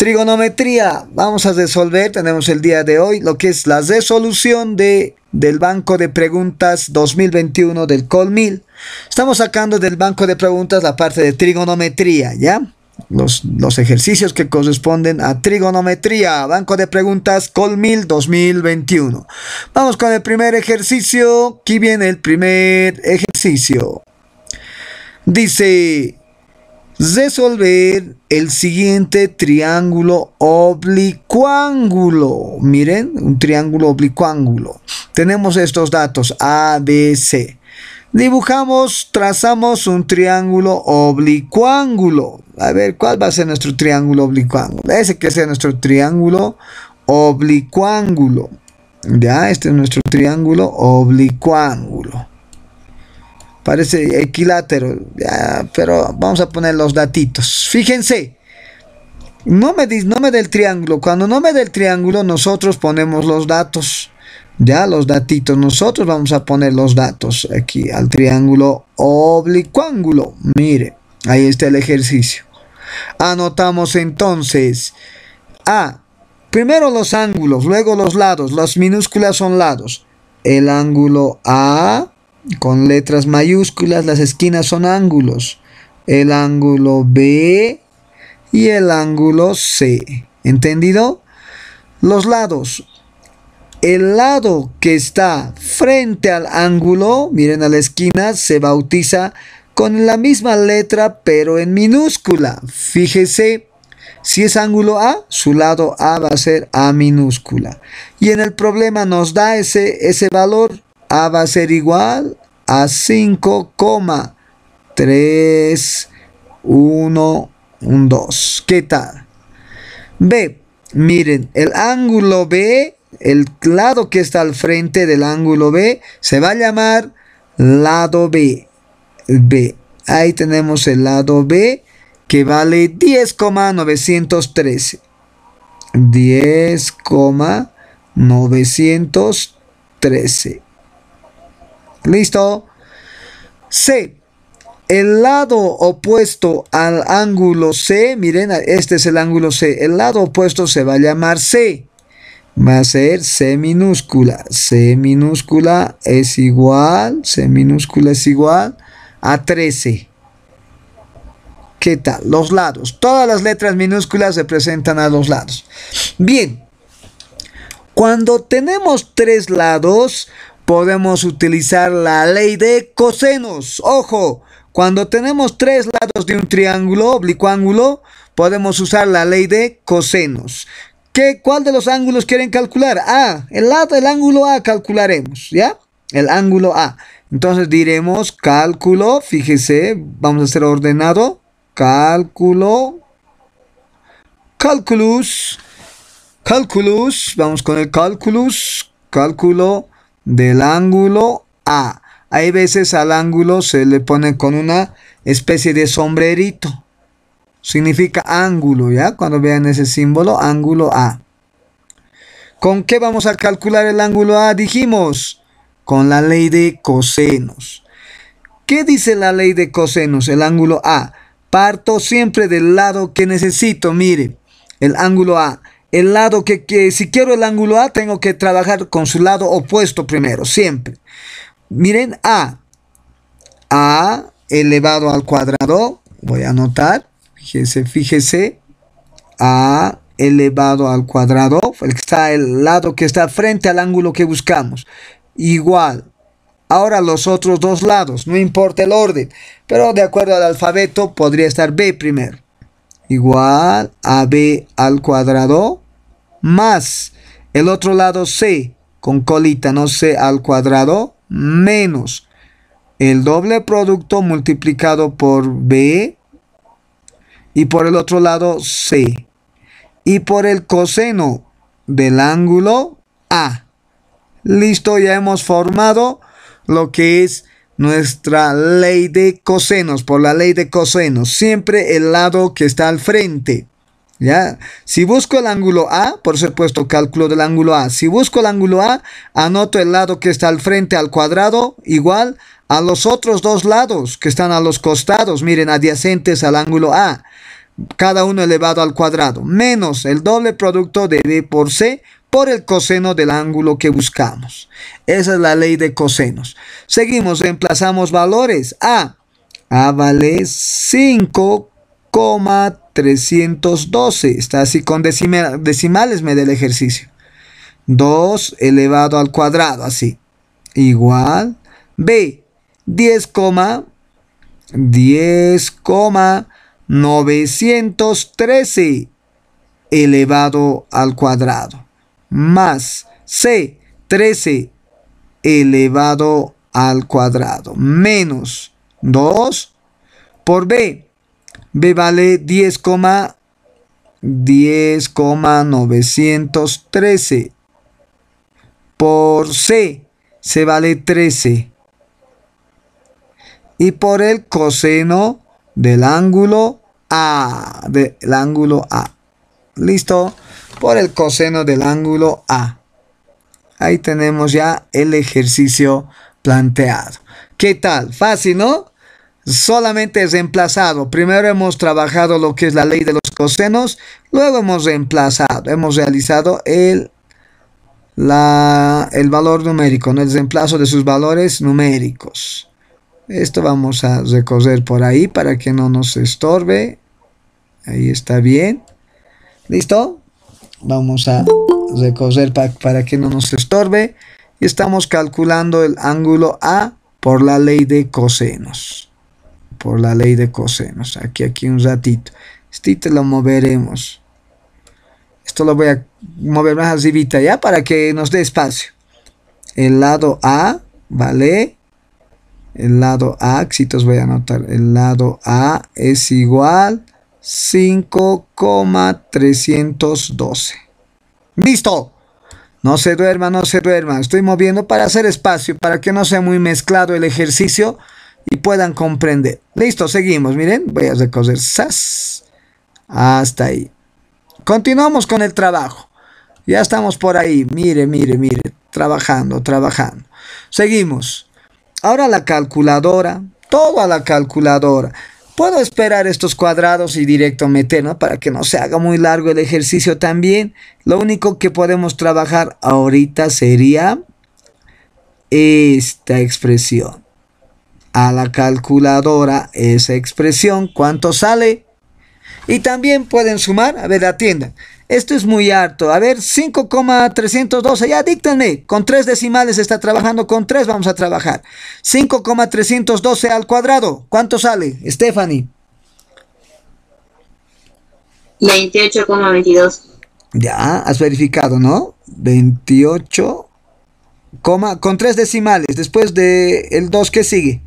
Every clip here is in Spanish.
Trigonometría, vamos a resolver, tenemos el día de hoy lo que es la resolución de, del banco de preguntas 2021 del Colmil. Estamos sacando del banco de preguntas la parte de trigonometría, ¿ya? Los, los ejercicios que corresponden a trigonometría, banco de preguntas Colmil 2021. Vamos con el primer ejercicio, aquí viene el primer ejercicio. Dice, resolver el siguiente triángulo oblicuángulo. Miren, un triángulo oblicuángulo. Tenemos estos datos A, B, C. Dibujamos, trazamos un triángulo oblicuángulo. A ver, ¿cuál va a ser nuestro triángulo oblicuángulo? Ese que sea nuestro triángulo oblicuángulo. Ya, este es nuestro triángulo oblicuángulo parece equilátero, pero vamos a poner los datitos. Fíjense, no me, no me del triángulo, cuando no me del triángulo nosotros ponemos los datos, ya los datitos, nosotros vamos a poner los datos aquí al triángulo oblicuángulo, mire, ahí está el ejercicio. Anotamos entonces A. Primero los ángulos, luego los lados. Las minúsculas son lados. El ángulo A con letras mayúsculas, las esquinas son ángulos, el ángulo B y el ángulo C. ¿Entendido? Los lados. El lado que está frente al ángulo, miren a la esquina, se bautiza con la misma letra pero en minúscula. Fíjese, si es ángulo A, su lado A va a ser A minúscula. Y en el problema nos da ese, ese valor a va a ser igual a 5,312. ¿Qué tal? B. Miren, el ángulo B, el lado que está al frente del ángulo B, se va a llamar lado B. B. Ahí tenemos el lado B que vale 10,913. 10,913. Listo. C. El lado opuesto al ángulo C, miren, este es el ángulo C. El lado opuesto se va a llamar C. Va a ser C minúscula. C minúscula es igual, C minúscula es igual a 13. ¿Qué tal? Los lados. Todas las letras minúsculas se presentan a los lados. Bien. Cuando tenemos tres lados, podemos utilizar la ley de cosenos. Ojo, cuando tenemos tres lados de un triángulo oblicuángulo, podemos usar la ley de cosenos. ¿Qué, ¿Cuál de los ángulos quieren calcular? A, el lado, del ángulo A calcularemos, ¿ya? El ángulo A. Entonces diremos cálculo, fíjese, vamos a hacer ordenado. Cálculo, Cálculus. Cálculus. vamos con el Cálculo. cálculo, del ángulo A. Hay veces al ángulo se le pone con una especie de sombrerito. Significa ángulo, ¿ya? Cuando vean ese símbolo, ángulo A. ¿Con qué vamos a calcular el ángulo A? Dijimos, con la ley de cosenos. ¿Qué dice la ley de cosenos? El ángulo A. Parto siempre del lado que necesito. Mire, el ángulo A el lado que, si quiero el ángulo A, tengo que trabajar con su lado opuesto primero, siempre. Miren, A. A elevado al cuadrado, voy a anotar, fíjese, fíjese, A elevado al cuadrado, está el lado que está frente al ángulo que buscamos, igual. Ahora los otros dos lados, no importa el orden, pero de acuerdo al alfabeto podría estar B primero igual a b al cuadrado más el otro lado c con colita, no c al cuadrado menos el doble producto multiplicado por b y por el otro lado c y por el coseno del ángulo a. Listo, ya hemos formado lo que es nuestra ley de cosenos, por la ley de cosenos, siempre el lado que está al frente. ¿Ya? Si busco el ángulo A, por supuesto, cálculo del ángulo A. Si busco el ángulo A, anoto el lado que está al frente al cuadrado, igual a los otros dos lados que están a los costados, miren, adyacentes al ángulo A, cada uno elevado al cuadrado, menos el doble producto de B por C por el coseno del ángulo que buscamos. Esa es la ley de cosenos. Seguimos, reemplazamos valores. A. A vale 5,312. Está así con decimales, me da el ejercicio. 2 elevado al cuadrado, así. Igual. B. 10, 10,913 elevado al cuadrado más C, 13 elevado al cuadrado menos 2 por B. B vale 10, 10,913 por C. se vale 13. Y por el coseno del ángulo A. Del ángulo A. Listo por el coseno del ángulo A. Ahí tenemos ya el ejercicio planteado. ¿Qué tal? Fácil, ¿no? Solamente es reemplazado. Primero hemos trabajado lo que es la ley de los cosenos, luego hemos reemplazado, hemos realizado el, la, el valor numérico, ¿no? el reemplazo de sus valores numéricos. Esto vamos a recorrer por ahí para que no nos estorbe. Ahí está bien. ¿Listo? Vamos a recoger para que no nos estorbe. Y estamos calculando el ángulo A por la ley de cosenos. Por la ley de cosenos. Aquí, aquí un ratito. Este te lo moveremos. Esto lo voy a mover más arriba ya para que nos dé espacio. El lado A, ¿vale? El lado A, si os voy a anotar. El lado A es igual 5,312. ¡Listo! No se duerma, no se duerma. Estoy moviendo para hacer espacio, para que no sea muy mezclado el ejercicio y puedan comprender. Listo, seguimos. Miren, voy a recoger sas. Hasta ahí. Continuamos con el trabajo. Ya estamos por ahí. Mire, mire, mire. Trabajando, trabajando. Seguimos. Ahora la calculadora. Todo a la calculadora. Puedo esperar estos cuadrados y directo ¿no? Para que no se haga muy largo el ejercicio también. Lo único que podemos trabajar ahorita sería esta expresión. A la calculadora esa expresión, ¿cuánto sale? Y también pueden sumar, a ver, atiendan. Esto es muy harto. A ver, 5,312. Ya, díctenme. Con tres decimales está trabajando. Con tres vamos a trabajar. 5,312 al cuadrado. ¿Cuánto sale, Stephanie? 28,22. Ya, has verificado, ¿no? 28, con tres decimales. Después de el 2, que sigue?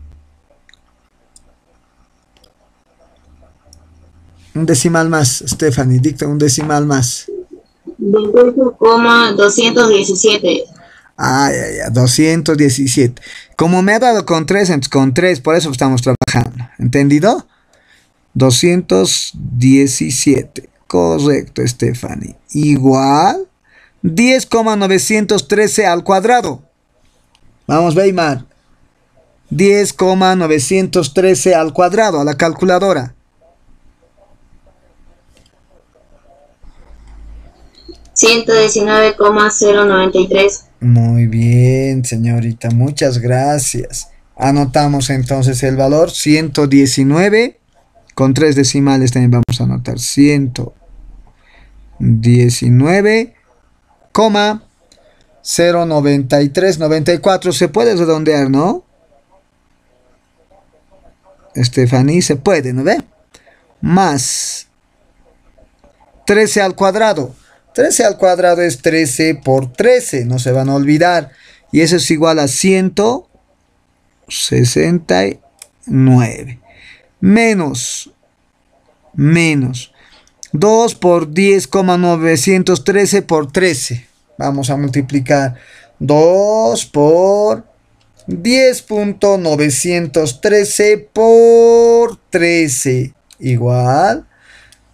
Un decimal más, Stephanie, dicta un decimal más. 217. Ah, ay, ya, 217. Como me ha dado con 3, entonces con 3, por eso estamos trabajando. ¿Entendido? 217. Correcto, Stephanie. Igual 10,913 al cuadrado. Vamos, Weimar. 10,913 al cuadrado a la calculadora. 119,093. Muy bien, señorita, muchas gracias. Anotamos entonces el valor 119 con tres decimales también vamos a anotar 94 se puede redondear, ¿no? Estefaní se puede, ¿no ve? Más 13 al cuadrado 13 al cuadrado es 13 por 13, no se van a olvidar. Y eso es igual a 169. Menos, menos 2 por 10,913 por 13. Vamos a multiplicar 2 por 10.913 por 13 igual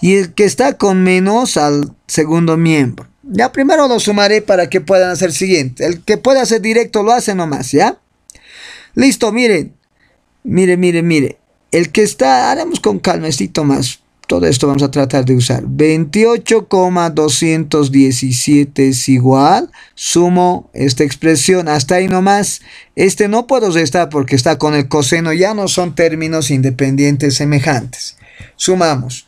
y el que está con menos al segundo miembro. Ya primero lo sumaré para que puedan hacer siguiente. El que pueda hacer directo lo hace nomás, ¿ya? Listo, miren. Mire, mire, mire. El que está, haremos con calmecito este más. Todo esto vamos a tratar de usar. 28,217 es igual. Sumo esta expresión. Hasta ahí nomás. Este no puedo restar porque está con el coseno. Ya no son términos independientes semejantes. Sumamos.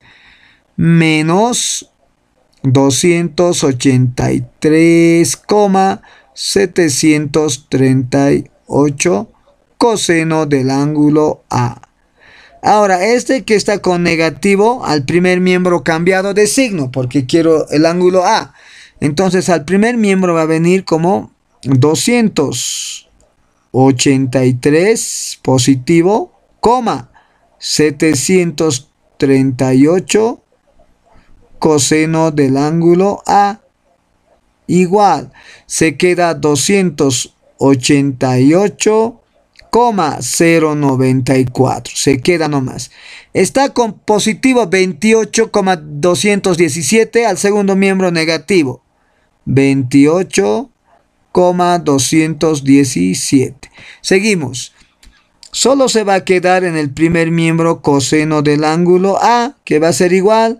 menos 283,738 coseno del ángulo A. Ahora, este que está con negativo al primer miembro cambiado de signo, porque quiero el ángulo A. Entonces, al primer miembro va a venir como 283 positivo, 738 coseno del ángulo A igual, se queda 288,094. Se queda nomás. Está con positivo 28,217 al segundo miembro negativo. 28,217. Seguimos. Solo se va a quedar en el primer miembro coseno del ángulo A, que va a ser igual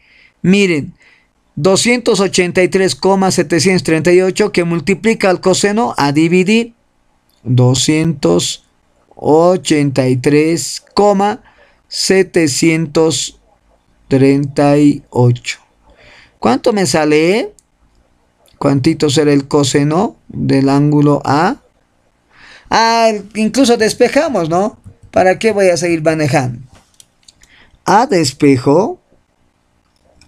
Miren, 283,738 que multiplica al coseno a dividir 283,738. ¿Cuánto me sale? Eh? cuánto será el coseno del ángulo A? Ah, incluso despejamos, ¿no? ¿Para qué voy a seguir manejando? A despejo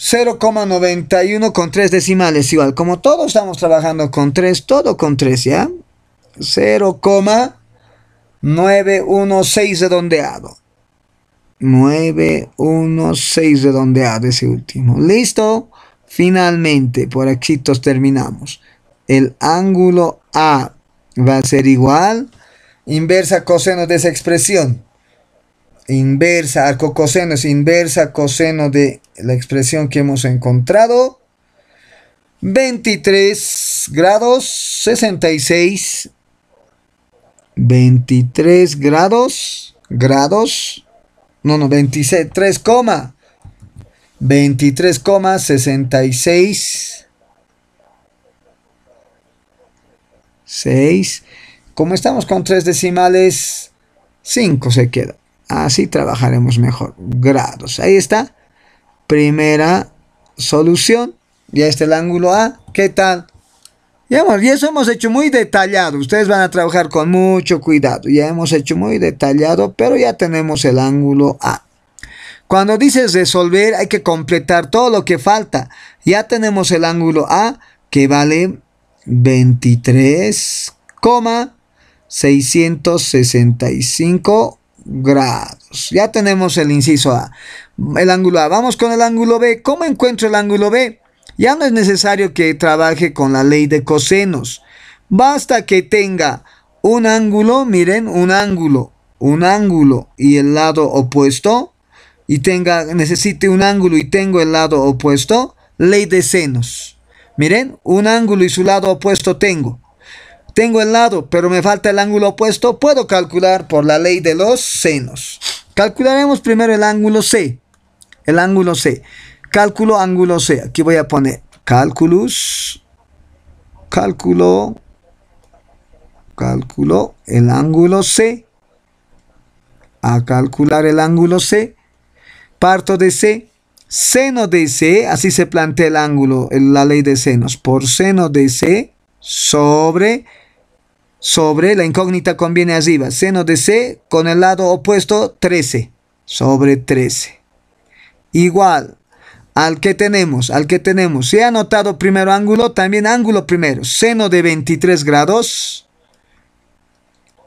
0,91 con 3 decimales igual. Como todos estamos trabajando con 3, todo con 3, ¿ya? 0,916 redondeado. 916 redondeado ese último. Listo. Finalmente, por aquí terminamos. El ángulo A va a ser igual. Inversa coseno de esa expresión inversa, arco coseno es inversa coseno de la expresión que hemos encontrado. 23 grados 66. 23 grados, grados, no, no, 26, 3, 66. 6. Como estamos con tres decimales, 5 se queda. Así trabajaremos mejor. Grados. Ahí está. Primera solución. Ya está el ángulo A. ¿Qué tal? Ya, eso hemos hecho muy detallado. Ustedes van a trabajar con mucho cuidado. Ya hemos hecho muy detallado, pero ya tenemos el ángulo A. Cuando dices resolver, hay que completar todo lo que falta. Ya tenemos el ángulo A, que vale 23,665 grados. Ya tenemos el inciso A. El ángulo A. Vamos con el ángulo B. ¿Cómo encuentro el ángulo B? Ya no es necesario que trabaje con la ley de cosenos. Basta que tenga un ángulo, miren, un ángulo, un ángulo y el lado opuesto. Y tenga, necesite un ángulo y tengo el lado opuesto. Ley de senos. Miren, un ángulo y su lado opuesto tengo. Tengo el lado, pero me falta el ángulo opuesto. Puedo calcular por la ley de los senos. Calcularemos primero el ángulo C. El ángulo C. Cálculo ángulo C. Aquí voy a poner cálculos. Cálculo. Cálculo. El ángulo C. A calcular el ángulo C. Parto de C. Seno de C. Así se plantea el ángulo, la ley de senos. Por seno de C sobre sobre la incógnita conviene arriba seno de C con el lado opuesto 13 sobre 13. Igual al que tenemos, al que tenemos, se ha anotado primero ángulo, también ángulo primero, seno de 23 grados,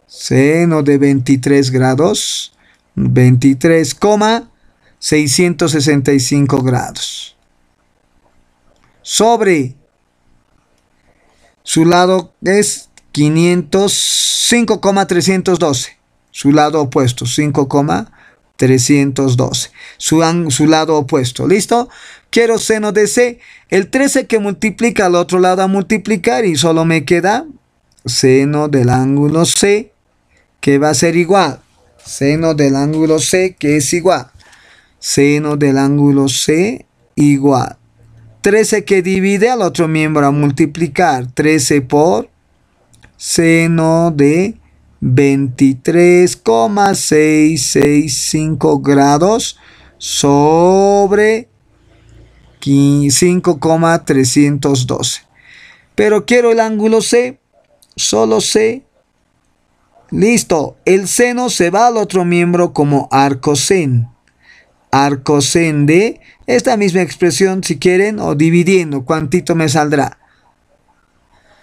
seno de 23 grados, 23,665 grados. Sobre su lado es 5,312 Su lado opuesto, 5,312. Su, su lado opuesto, ¿listo? Quiero seno de C. El 13 que multiplica al otro lado a multiplicar y solo me queda seno del ángulo C que va a ser igual. Seno del ángulo C que es igual. Seno del ángulo C igual. 13 que divide al otro miembro a multiplicar 13 por seno de 23,665 grados sobre 5,312. Pero quiero el ángulo C, solo C. Listo, el seno se va al otro miembro como arcosen. Arcosen de esta misma expresión si quieren o dividiendo, cuantito me saldrá.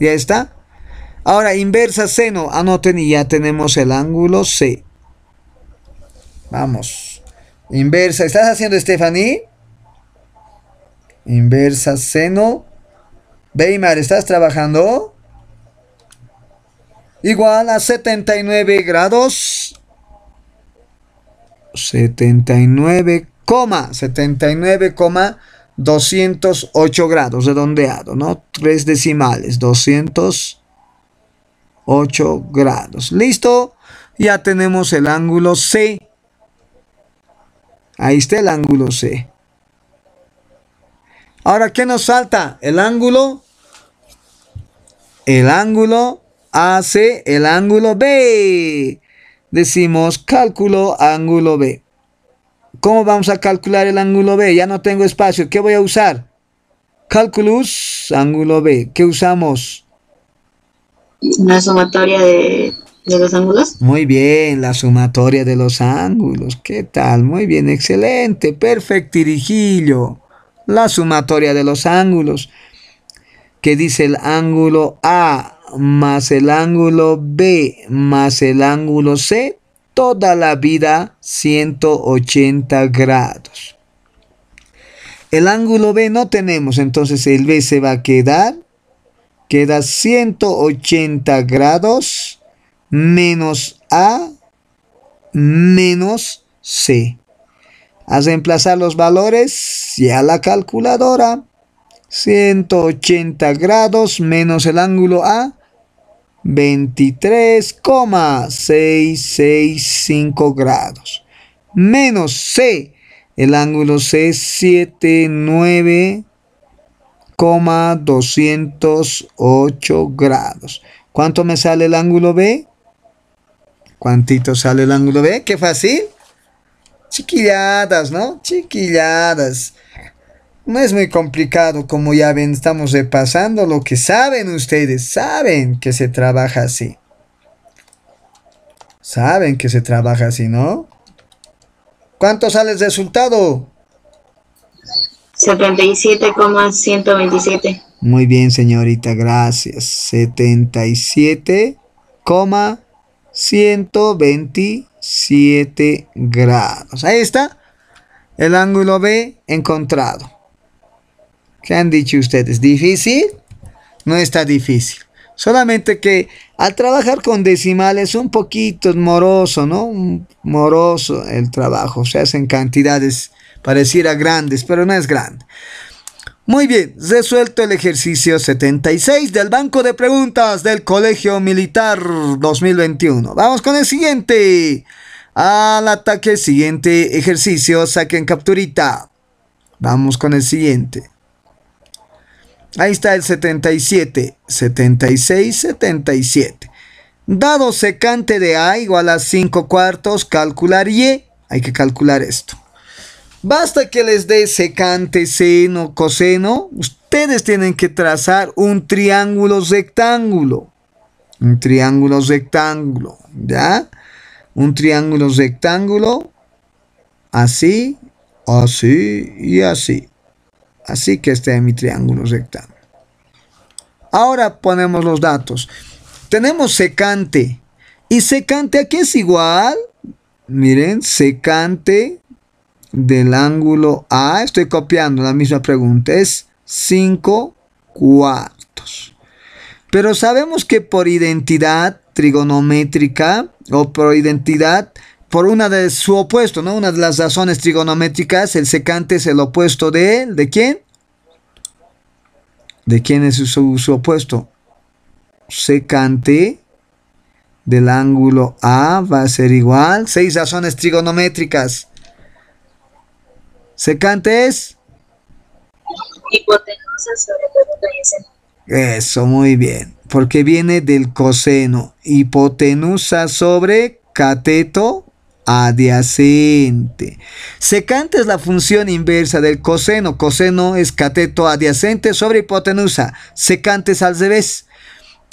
¿Ya está? Ahora, inversa seno. Anoten y ya tenemos el ángulo C. Vamos. Inversa. ¿Estás haciendo, Stephanie? Inversa seno. Weimar, ¿estás trabajando? Igual a 79 grados. 79, 79, 208 grados redondeado, ¿no? Tres decimales, 208 grados. Listo, ya tenemos el ángulo C. Ahí está el ángulo C. Ahora, ¿qué nos falta? El ángulo. El ángulo AC, el ángulo B. Decimos cálculo ángulo B. ¿Cómo vamos a calcular el ángulo B? Ya no tengo espacio. ¿Qué voy a usar? Calculus, ángulo B. ¿Qué usamos? La sumatoria de, los ángulos. Muy bien, la sumatoria de los ángulos. ¿Qué tal? Muy bien, excelente. Perfecto. irigillo. La sumatoria de los ángulos. ¿Qué dice el ángulo A más el ángulo B más el ángulo C? toda la vida 180 grados. El ángulo B no tenemos, entonces el B se va a quedar. Queda 180 grados menos A menos C. A reemplazar los valores y a la calculadora. 180 grados menos el ángulo A 23,665 grados. Menos C. El ángulo C 79,208 grados. ¿Cuánto me sale el ángulo B? ¿Cuántito sale el ángulo B? ¡Qué fácil! Chiquilladas, ¿no? Chiquilladas. No es muy complicado, como ya ven, estamos repasando lo que saben ustedes. Saben que se trabaja así. Saben que se trabaja así, ¿no? ¿Cuánto sale el resultado? 77,127. Muy bien, señorita, gracias. 77,127 grados. Ahí está el ángulo B encontrado. ¿Qué han dicho ustedes? ¿Difícil? No está difícil. Solamente que al trabajar con decimales Es un poquito moroso, ¿no? Moroso el trabajo. Se hacen cantidades pareciera grandes, pero no es grande. Muy bien, resuelto el ejercicio 76 del Banco de Preguntas del Colegio Militar 2021. Vamos con el siguiente. Al ataque, siguiente ejercicio, saquen capturita. Vamos con el siguiente. Ahí está el 77, 76, 77. Dado secante de A igual a 5 cuartos, calcular Y. Hay que calcular esto. Basta que les dé secante, seno, coseno. Ustedes tienen que trazar un triángulo rectángulo. Un triángulo rectángulo, ¿ya? Un triángulo rectángulo. Así, así y así. Así que este es mi triángulo rectángulo. Ahora ponemos los datos. Tenemos secante. Y secante aquí es igual. Miren, secante del ángulo A. Estoy copiando la misma pregunta. Es 5 cuartos. Pero sabemos que por identidad trigonométrica o por identidad por una de su opuesto, ¿no? Una de las razones trigonométricas, el secante es el opuesto de él. ¿De quién? ¿De quién es su, opuesto? Secante del ángulo A va a ser igual. Seis razones trigonométricas. Secante es... Hipotenusa sobre Eso, muy bien. Porque viene del coseno. Hipotenusa sobre cateto adyacente. Secante es la función inversa del coseno. Coseno es cateto adyacente sobre hipotenusa. Secante es al revés.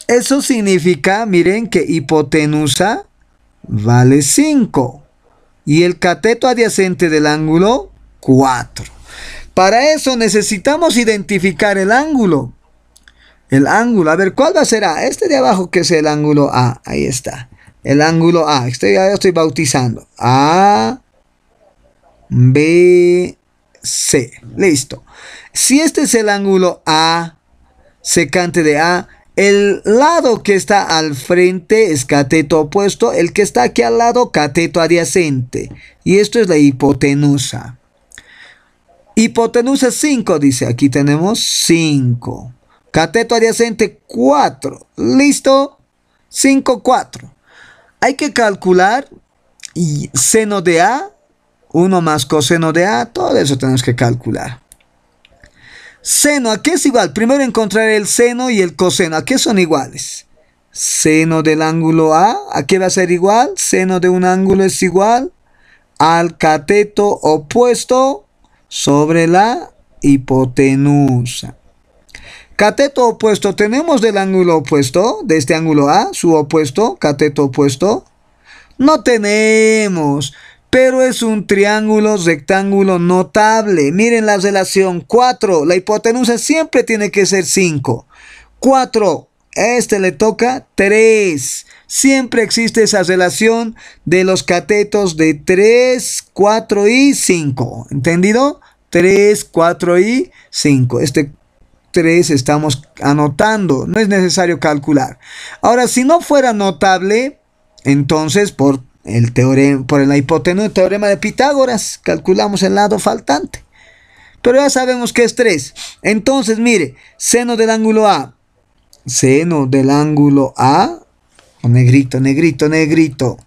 Eso significa, miren, que hipotenusa vale 5 y el cateto adyacente del ángulo 4. Para eso necesitamos identificar el ángulo. El ángulo, a ver, ¿cuál va a ser A? Este de abajo que es el ángulo A, ahí está el ángulo A. Este ya estoy bautizando. A, B, C. Listo. Si este es el ángulo A, secante de A, el lado que está al frente es cateto opuesto, el que está aquí al lado cateto adyacente. Y esto es la hipotenusa. Hipotenusa 5, dice, aquí tenemos 5. Cateto adyacente 4, listo, 5, 4 hay que calcular y seno de A, 1 más coseno de A, todo eso tenemos que calcular. Seno, ¿a qué es igual? Primero encontrar el seno y el coseno, ¿a qué son iguales? Seno del ángulo A, ¿a qué va a ser igual? Seno de un ángulo es igual al cateto opuesto sobre la hipotenusa. Cateto opuesto, ¿tenemos del ángulo opuesto? De este ángulo A, su opuesto, cateto opuesto. No tenemos, pero es un triángulo rectángulo notable. Miren la relación 4, la hipotenusa siempre tiene que ser 5. 4, este le toca 3. Siempre existe esa relación de los catetos de 3, 4 y 5. ¿Entendido? 3, 4 y 5. Este 3 estamos anotando. No es necesario calcular. Ahora, si no fuera notable, entonces por, el teorema, por la hipotenusa, teorema de Pitágoras, calculamos el lado faltante. Pero ya sabemos que es 3. Entonces, mire, seno del ángulo A. Seno del ángulo A. Negrito, negrito, negrito.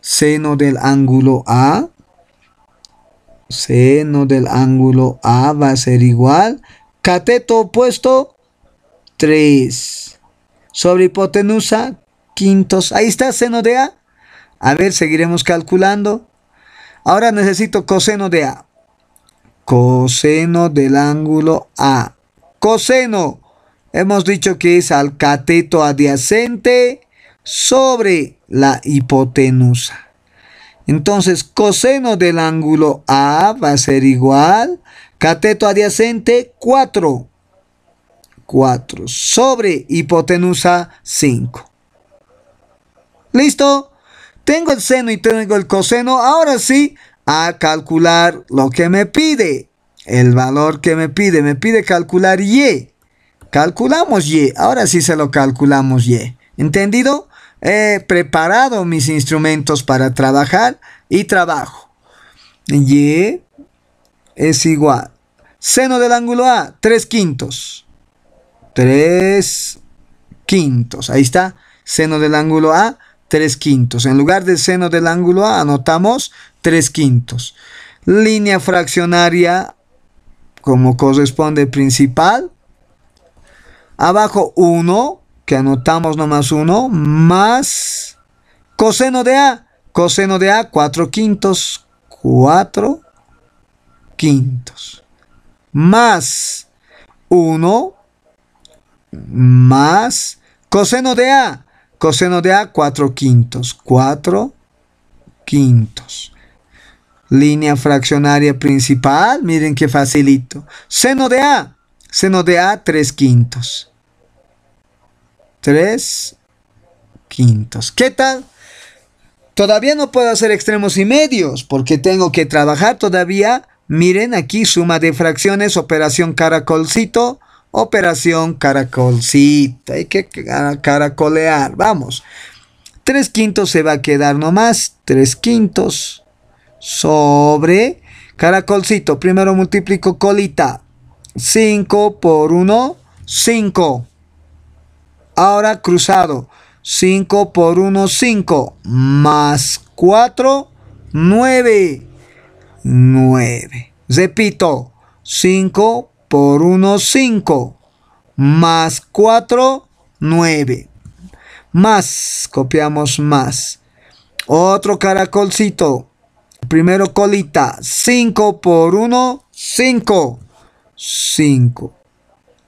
Seno del ángulo A seno del ángulo A va a ser igual cateto opuesto, 3. Sobre hipotenusa, quintos. Ahí está seno de A. A ver, seguiremos calculando. Ahora necesito coseno de A. Coseno del ángulo A. Coseno. Hemos dicho que es al cateto adyacente sobre la hipotenusa. Entonces, coseno del ángulo A va a ser igual Cateto adyacente 4. 4. Sobre hipotenusa 5. ¿Listo? Tengo el seno y tengo el coseno. Ahora sí, a calcular lo que me pide. El valor que me pide. Me pide calcular y. Calculamos y. Ahora sí se lo calculamos y. ¿Entendido? He preparado mis instrumentos para trabajar y trabajo. Y es igual. Seno del ángulo A, 3 quintos. 3 quintos. Ahí está. Seno del ángulo A, 3 quintos. En lugar de seno del ángulo A, anotamos 3 quintos. Línea fraccionaria, como corresponde principal. Abajo 1, que anotamos nomás 1, más coseno de A. Coseno de A, 4 quintos. 4 quintos. Más 1 más coseno de A. Coseno de A, 4 quintos. 4 quintos. Línea fraccionaria principal, miren qué facilito. Seno de A, seno de A, 3 quintos. 3 quintos. ¿Qué tal? Todavía no puedo hacer extremos y medios porque tengo que trabajar todavía Miren aquí suma de fracciones, operación caracolcito, operación caracolcita. Hay que caracolear, vamos. 3 quintos se va a quedar nomás, 3 quintos sobre caracolcito. Primero multiplico colita, 5 por 1, 5. Ahora cruzado, 5 por 1, 5, más 4, 9. 9. Repito, 5 por 1, 5. Más 4, 9. Más, copiamos más. Otro caracolcito. Primero colita. 5 por 1, 5. 5.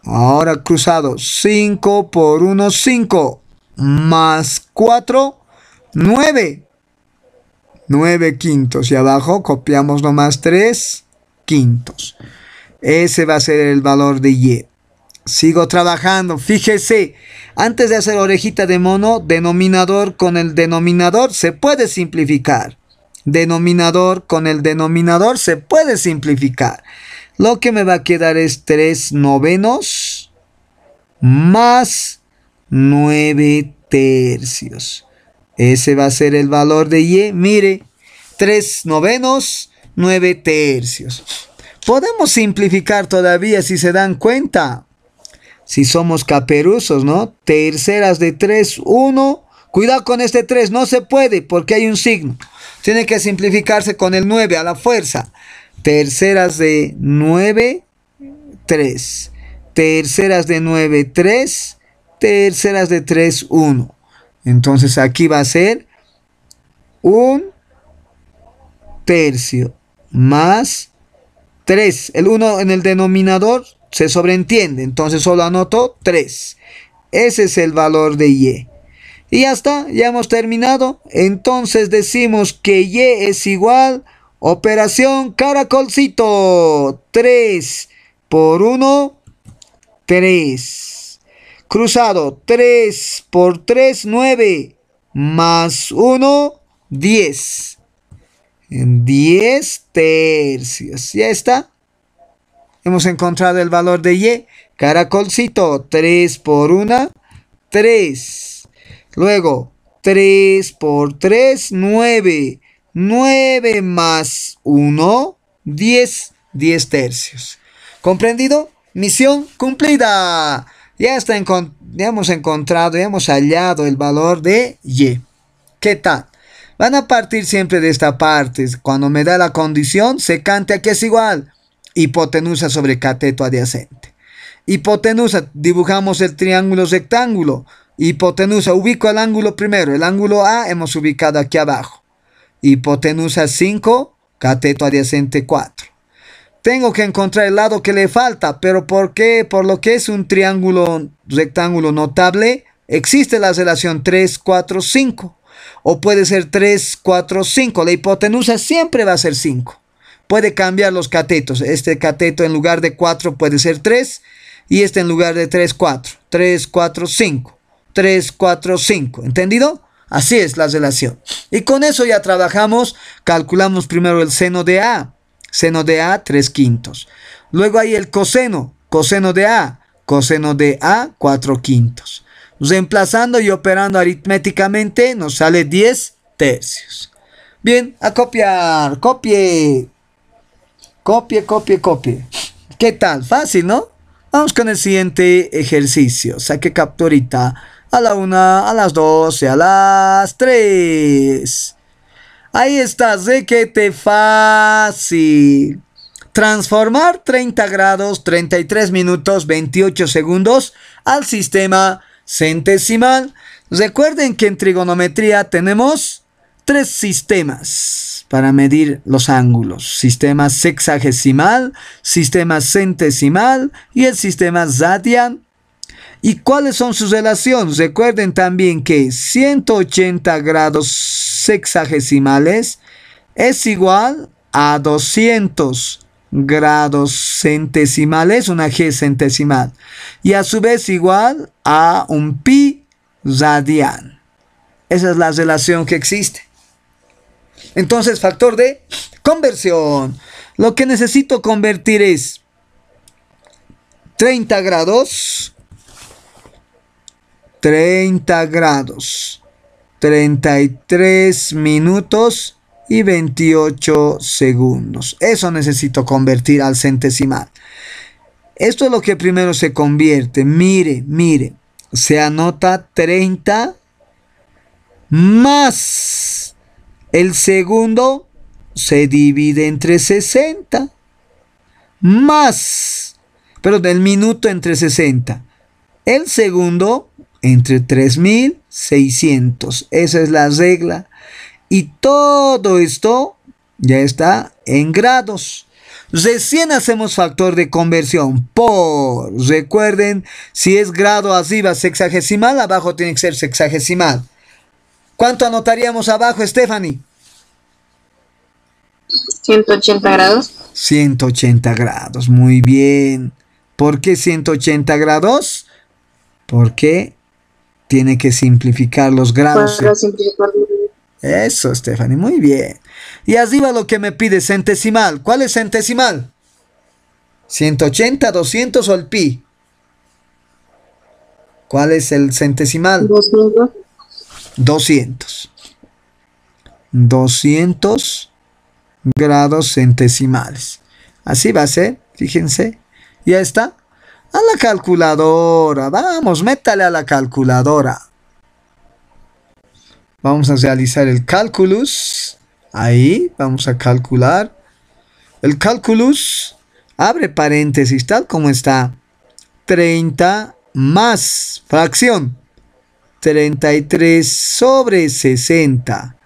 Ahora cruzado. 5 por 1, 5. Más 4, 9. 9 quintos y abajo copiamos nomás 3 quintos. Ese va a ser el valor de Y. Sigo trabajando. Fíjese, antes de hacer orejita de mono, denominador con el denominador se puede simplificar. Denominador con el denominador se puede simplificar. Lo que me va a quedar es 3 novenos más 9 tercios. Ese va a ser el valor de Y. Mire, 3 novenos, 9 tercios. Podemos simplificar todavía si se dan cuenta. Si somos caperuzos, ¿no? Terceras de 3, 1. Cuidado con este 3, no se puede porque hay un signo. Tiene que simplificarse con el 9 a la fuerza. Terceras de 9, 3. Terceras de 9, 3. Terceras de 3, 1. Entonces aquí va a ser un tercio más 3. El 1 en el denominador se sobreentiende, entonces solo anoto 3. Ese es el valor de y. Y ya está, ya hemos terminado. Entonces decimos que y es igual operación caracolcito. 3 por 1, 3 cruzado 3 por 3, 9 más 1, 10. 10 tercios. Ya está. Hemos encontrado el valor de Y. Caracolcito, 3 por 1, 3. Luego, 3 por 3, 9. 9 más 1, 10. 10 tercios. ¿Comprendido? Misión cumplida. Ya, está hemos encontrado, ya hemos hallado el valor de Y. ¿Qué tal? Van a partir siempre de esta parte. Cuando me da la condición, secante aquí es igual. Hipotenusa sobre cateto adyacente. Hipotenusa, dibujamos el triángulo rectángulo. Hipotenusa, ubico el ángulo primero. El ángulo A hemos ubicado aquí abajo. Hipotenusa 5, cateto adyacente 4. Tengo que encontrar el lado que le falta, pero ¿por qué? Por lo que es un triángulo rectángulo notable, existe la relación 3, 4, 5. O puede ser 3, 4, 5. La hipotenusa siempre va a ser 5. Puede cambiar los catetos. Este cateto en lugar de 4 puede ser 3 y este en lugar de 3, 4. 3, 4, 5. 3, 4, 5. ¿Entendido? Así es la relación. Y con eso ya trabajamos. Calculamos primero el seno de A seno de A, 3 quintos. Luego hay el coseno, coseno de A, coseno de A, 4 quintos. Reemplazando y operando aritméticamente nos sale 10 tercios. Bien, a copiar, copie. Copie, copie, copie. ¿Qué tal? Fácil, ¿no? Vamos con el siguiente ejercicio. Saque capturita a la 1, a las 12, a las 3. Ahí está, te fácil. Transformar 30 grados, 33 minutos, 28 segundos al sistema centesimal. Recuerden que en trigonometría tenemos tres sistemas para medir los ángulos. Sistema sexagesimal, sistema centesimal y el sistema Zadian ¿Y cuáles son sus relaciones? Recuerden también que 180 grados sexagesimales es igual a 200 grados centesimales, una G centesimal, y a su vez igual a un pi radian. Esa es la relación que existe. Entonces, factor de conversión. Lo que necesito convertir es 30 grados, 30 grados 33 minutos y 28 segundos. Eso necesito convertir al centesimal. Esto es lo que primero se convierte. Mire, mire. Se anota 30 más el segundo se divide entre 60 más, pero del minuto entre 60. El segundo entre 3000 600. Esa es la regla. Y todo esto ya está en grados. Recién hacemos factor de conversión por, recuerden, si es grado arriba sexagesimal, abajo tiene que ser sexagesimal. ¿Cuánto anotaríamos abajo, Stephanie? 180 grados. 180 grados, muy bien. ¿Por qué 180 grados? Porque tiene que simplificar los grados. Eso, Stephanie, muy bien. Y así va lo que me pide, centesimal. ¿Cuál es centesimal? 180, 200 o el pi. ¿Cuál es el centesimal? 200. 200 grados centesimales. Así va a ser, fíjense. Ya está. A la calculadora, vamos, métale a la calculadora. Vamos a realizar el cálculo Ahí, vamos a calcular. El cálculo abre paréntesis, tal como está. 30 más fracción. 33 sobre 60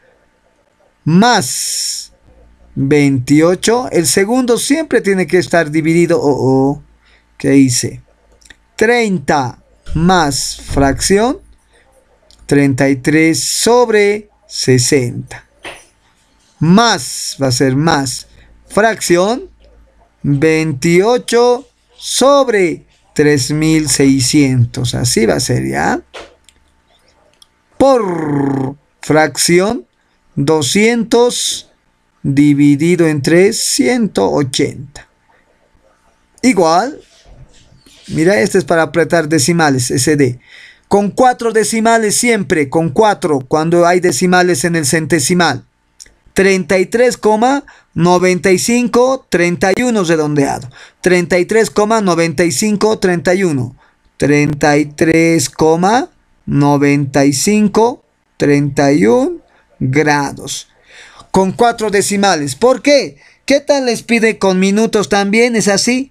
más 28. El segundo siempre tiene que estar dividido. o oh, oh se dice 30 más fracción 33 sobre 60 más va a ser más fracción 28 sobre 3600 así va a ser ya por fracción 200 dividido entre 180 igual Mira, este es para apretar decimales, SD. Con cuatro decimales siempre, con cuatro, cuando hay decimales en el centesimal. 33,9531 redondeado. 33,9531 33,9531 grados. Con cuatro decimales. ¿Por qué? ¿Qué tal les pide con minutos también? ¿Es así?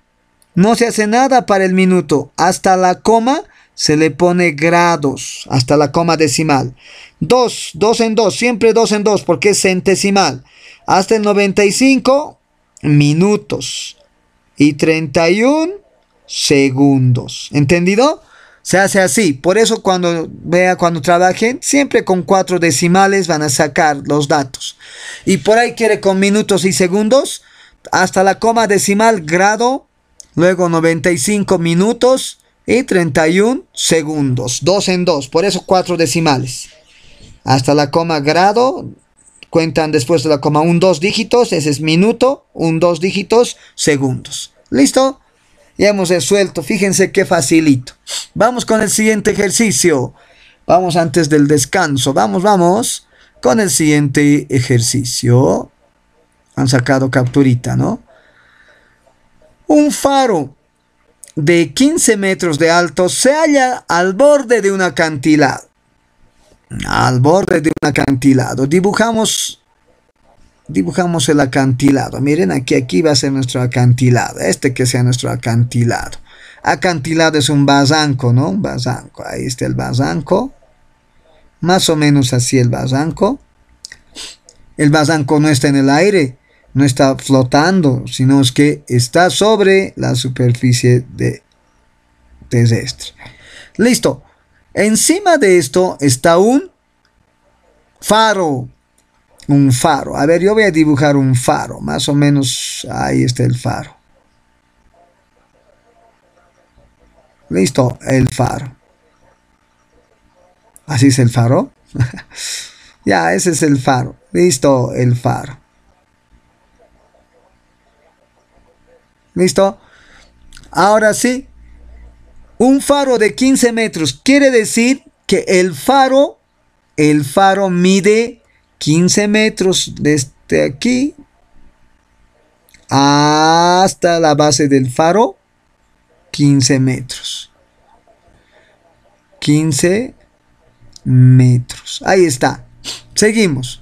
No se hace nada para el minuto. Hasta la coma se le pone grados, hasta la coma decimal. 2, 2 en 2, siempre 2 en 2 porque es centesimal. Hasta el 95 minutos y 31 segundos. ¿Entendido? Se hace así. Por eso cuando vea, cuando trabajen, siempre con cuatro decimales van a sacar los datos. Y por ahí quiere con minutos y segundos, hasta la coma decimal, grado, luego 95 minutos y 31 segundos. Dos en dos. por eso cuatro decimales. Hasta la coma grado, cuentan después de la coma un dos dígitos, ese es minuto, un dos dígitos, segundos. ¿Listo? Ya hemos resuelto, fíjense qué facilito. Vamos con el siguiente ejercicio. Vamos antes del descanso, vamos, vamos con el siguiente ejercicio. Han sacado capturita, ¿no? Un faro de 15 metros de alto se halla al borde de un acantilado. Al borde de un acantilado. Dibujamos, dibujamos el acantilado. Miren aquí, aquí va a ser nuestro acantilado. Este que sea nuestro acantilado. Acantilado es un bazanco, ¿no? Un bazanco, Ahí está el bazanco. Más o menos así el bazanco. El bazanco no está en el aire, no está flotando, sino es que está sobre la superficie de terrestre. Listo. Encima de esto está un faro. Un faro. A ver, yo voy a dibujar un faro. Más o menos ahí está el faro. Listo, el faro. Así es el faro. ya, ese es el faro. Listo, el faro. ¿Listo? Ahora sí, un faro de 15 metros quiere decir que el faro, el faro mide 15 metros desde aquí hasta la base del faro, 15 metros. 15 metros. Ahí está. Seguimos.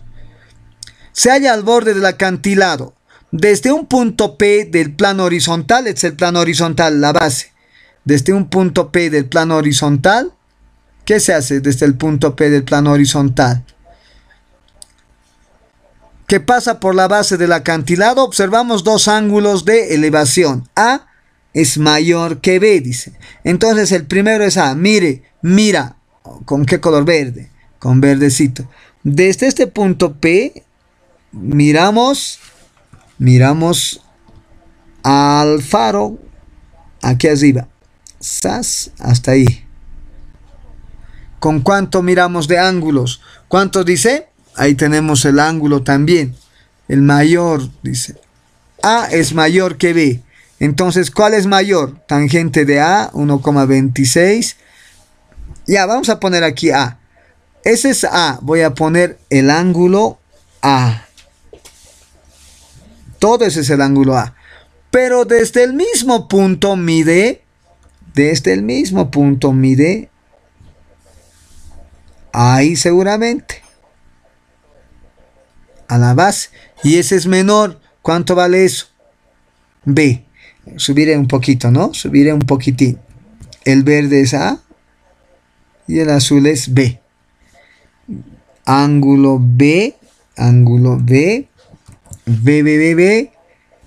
Se halla al borde del acantilado desde un punto P del plano horizontal, es el plano horizontal, la base, desde un punto P del plano horizontal, ¿qué se hace desde el punto P del plano horizontal? Que pasa por la base del acantilado, observamos dos ángulos de elevación. A es mayor que B, dice. Entonces el primero es A, mire, mira, ¿con qué color verde? Con verdecito. Desde este punto P, miramos miramos al faro aquí arriba. Sas, hasta ahí. ¿Con cuánto miramos de ángulos? ¿Cuánto dice? Ahí tenemos el ángulo también. El mayor, dice. A es mayor que B. Entonces, ¿cuál es mayor? Tangente de A, 1,26. Ya, vamos a poner aquí A. Ese es A. Voy a poner el ángulo A. Todo ese es el ángulo A. Pero desde el mismo punto mide, desde el mismo punto mide, ahí seguramente, a la base. Y ese es menor. ¿Cuánto vale eso? B. Subiré un poquito, ¿no? Subiré un poquitín. El verde es A y el azul es B. Ángulo B, ángulo B B,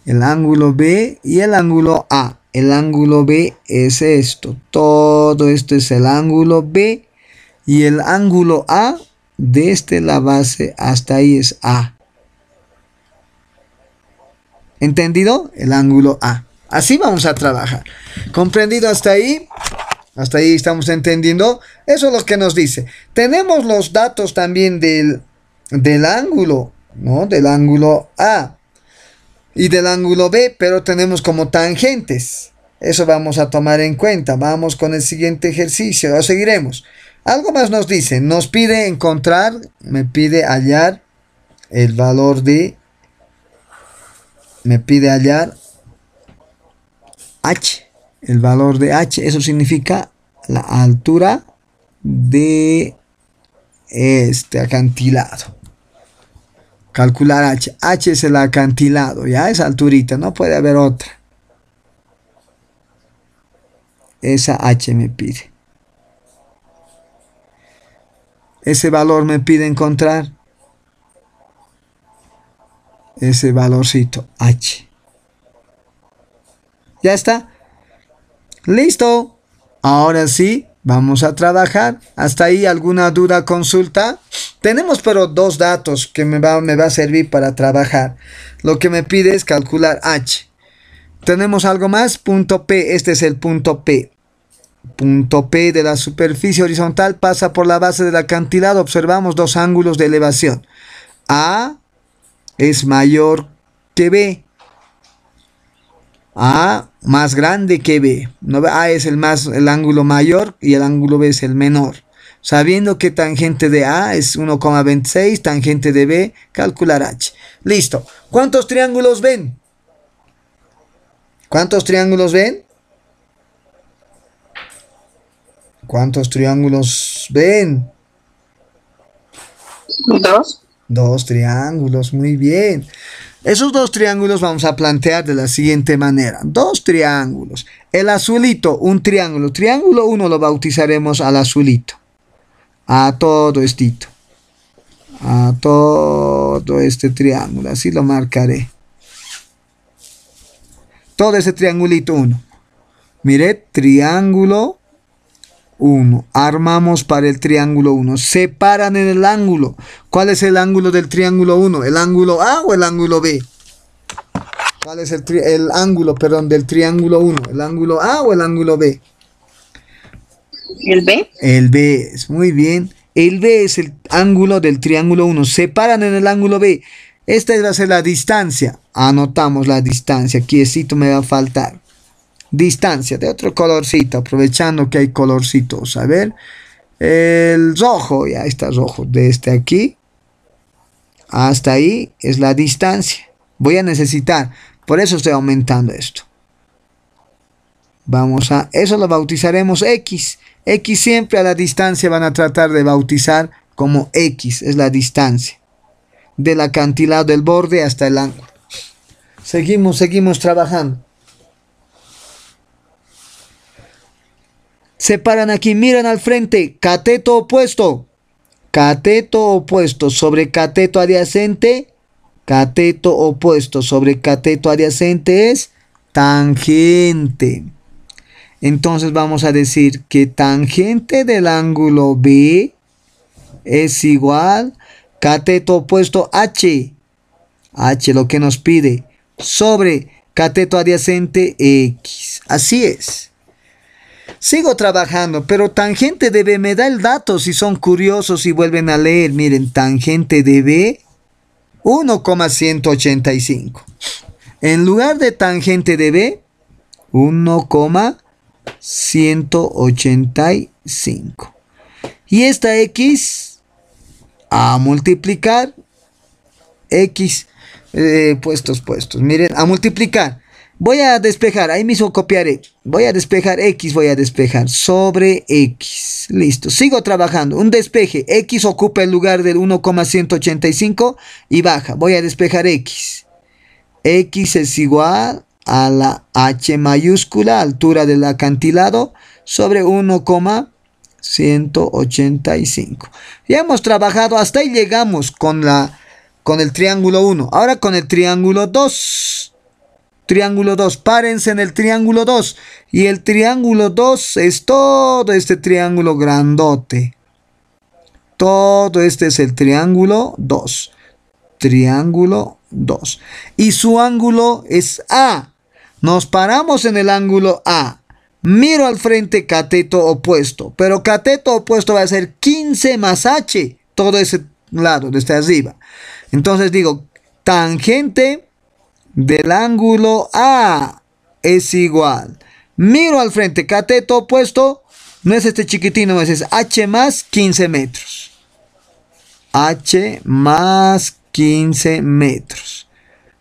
el ángulo B y el ángulo A. El ángulo B es esto. Todo esto es el ángulo B y el ángulo A desde la base hasta ahí es A. ¿Entendido? El ángulo A. Así vamos a trabajar. ¿Comprendido hasta ahí? Hasta ahí estamos entendiendo. Eso es lo que nos dice. Tenemos los datos también del, del ángulo ¿no? Del ángulo A y del ángulo B, pero tenemos como tangentes. Eso vamos a tomar en cuenta. Vamos con el siguiente ejercicio, seguiremos. Algo más nos dice, nos pide encontrar, me pide hallar el valor de, me pide hallar h, el valor de h, eso significa la altura de este acantilado. Calcular H. H es el acantilado, ya es alturita, no puede haber otra. Esa H me pide. Ese valor me pide encontrar. Ese valorcito H. Ya está. Listo. Ahora sí, Vamos a trabajar. ¿Hasta ahí alguna duda, consulta? Tenemos pero dos datos que me va, me va a servir para trabajar. Lo que me pide es calcular H. Tenemos algo más, punto P, este es el punto P. Punto P de la superficie horizontal pasa por la base de la cantidad, observamos dos ángulos de elevación. A es mayor que B, a más grande que B. A es el, más, el ángulo mayor y el ángulo B es el menor. Sabiendo que tangente de A es 1,26, tangente de B, calcular H. Listo. ¿Cuántos triángulos ven? ¿Cuántos triángulos ven? ¿Cuántos triángulos ven? Dos. Dos triángulos, muy bien. Esos dos triángulos vamos a plantear de la siguiente manera. Dos triángulos. El azulito, un triángulo. Triángulo 1 lo bautizaremos al azulito. A todo esto. A todo este triángulo. Así lo marcaré. Todo ese triangulito 1. Mire, triángulo 1. Armamos para el triángulo 1. Separan en el ángulo. ¿Cuál es el ángulo del triángulo 1? ¿El ángulo A o el ángulo B? ¿Cuál es el, ángulo, perdón, del triángulo 1? ¿El ángulo A o el ángulo B? El B. El B, es muy bien. El B es el ángulo del triángulo 1. Separan en el ángulo B. Esta es a la distancia. Anotamos la distancia. Aquí me va a faltar distancia de otro colorcito, aprovechando que hay colorcitos. A ver, el rojo, ya está rojo, este aquí hasta ahí es la distancia. Voy a necesitar, por eso estoy aumentando esto. Vamos a, eso lo bautizaremos X. X siempre a la distancia van a tratar de bautizar como X, es la distancia. Del acantilado del borde hasta el ángulo. Seguimos, seguimos trabajando. Separan aquí, miran al frente, cateto opuesto. Cateto opuesto sobre cateto adyacente. Cateto opuesto sobre cateto adyacente es tangente. Entonces vamos a decir que tangente del ángulo B es igual cateto opuesto H. H lo que nos pide sobre cateto adyacente X. Así es. Sigo trabajando, pero Tangente de B, me da el dato si son curiosos y vuelven a leer. Miren, Tangente de B, 1,185. En lugar de Tangente de B, 1,185. Y esta X a multiplicar X eh, puestos, puestos. Miren, a multiplicar Voy a despejar, ahí mismo copiaré. Voy a despejar X, voy a despejar sobre X. Listo, sigo trabajando. Un despeje, X ocupa el lugar del 1,185 y baja. Voy a despejar X. X es igual a la H mayúscula, altura del acantilado, sobre 1,185. Ya hemos trabajado, hasta ahí llegamos con, la, con el triángulo 1. Ahora con el triángulo 2 triángulo 2. Párense en el triángulo 2. Y el triángulo 2 es todo este triángulo grandote. Todo este es el triángulo 2. Triángulo 2. Y su ángulo es A. Nos paramos en el ángulo A. Miro al frente cateto opuesto. Pero cateto opuesto va a ser 15 más H. Todo ese lado, desde arriba. Entonces digo, tangente del ángulo A es igual. Miro al frente, cateto opuesto, no es este chiquitino, es, este, H más 15 metros. H más 15 metros.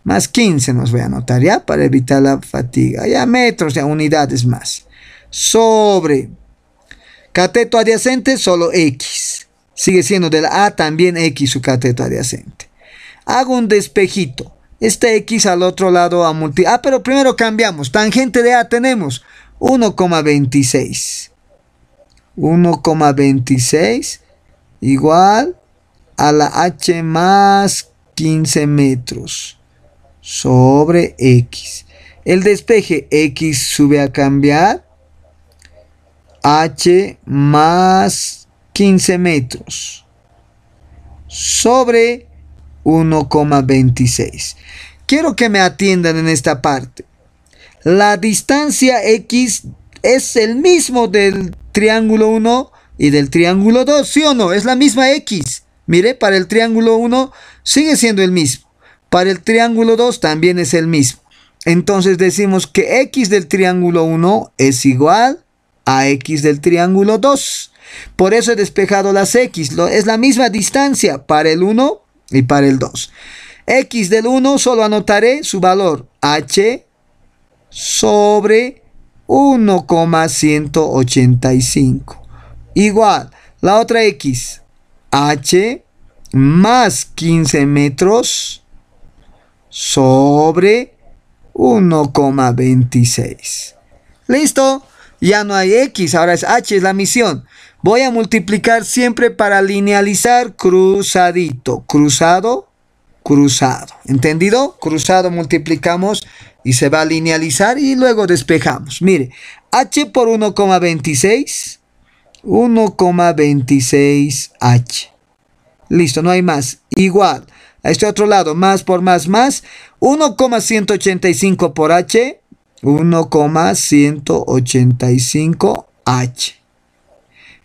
Más 15 nos voy a anotar ya para evitar la fatiga. Ya metros, ya unidades más. Sobre cateto adyacente, solo X. Sigue siendo del A también X su cateto adyacente. Hago un despejito este x al otro lado a multi... Ah, pero primero cambiamos. Tangente de A tenemos 1,26. 1,26 igual a la h más 15 metros sobre x. El despeje x sube a cambiar h más 15 metros sobre 1,26. Quiero que me atiendan en esta parte. La distancia X es el mismo del triángulo 1 y del triángulo 2, ¿sí o no? Es la misma X. Mire, para el triángulo 1 sigue siendo el mismo. Para el triángulo 2 también es el mismo. Entonces decimos que X del triángulo 1 es igual a X del triángulo 2. Por eso he despejado las X. Es la misma distancia para el 1 y para el 2. X del 1 solo anotaré su valor H sobre 1,185. Igual, la otra X, H más 15 metros sobre 1,26. ¿Listo? Ya no hay X, ahora es H, es la misión. Voy a multiplicar siempre para linealizar cruzadito, cruzado, cruzado. ¿Entendido? Cruzado multiplicamos y se va a linealizar y luego despejamos. Mire, h por 1,26, 1,26h. Listo, no hay más. Igual, a este otro lado, más por más, más, 1,185 por h, 1,185h.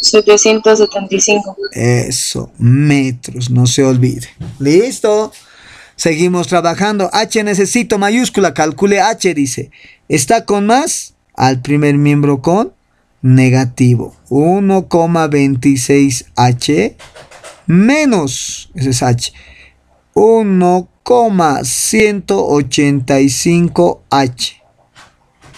775. Eso, metros, no se olvide. Listo. Seguimos trabajando. H necesito mayúscula, calcule H, dice. Está con más al primer miembro con negativo. 1,26H menos, ese es H. 1,185H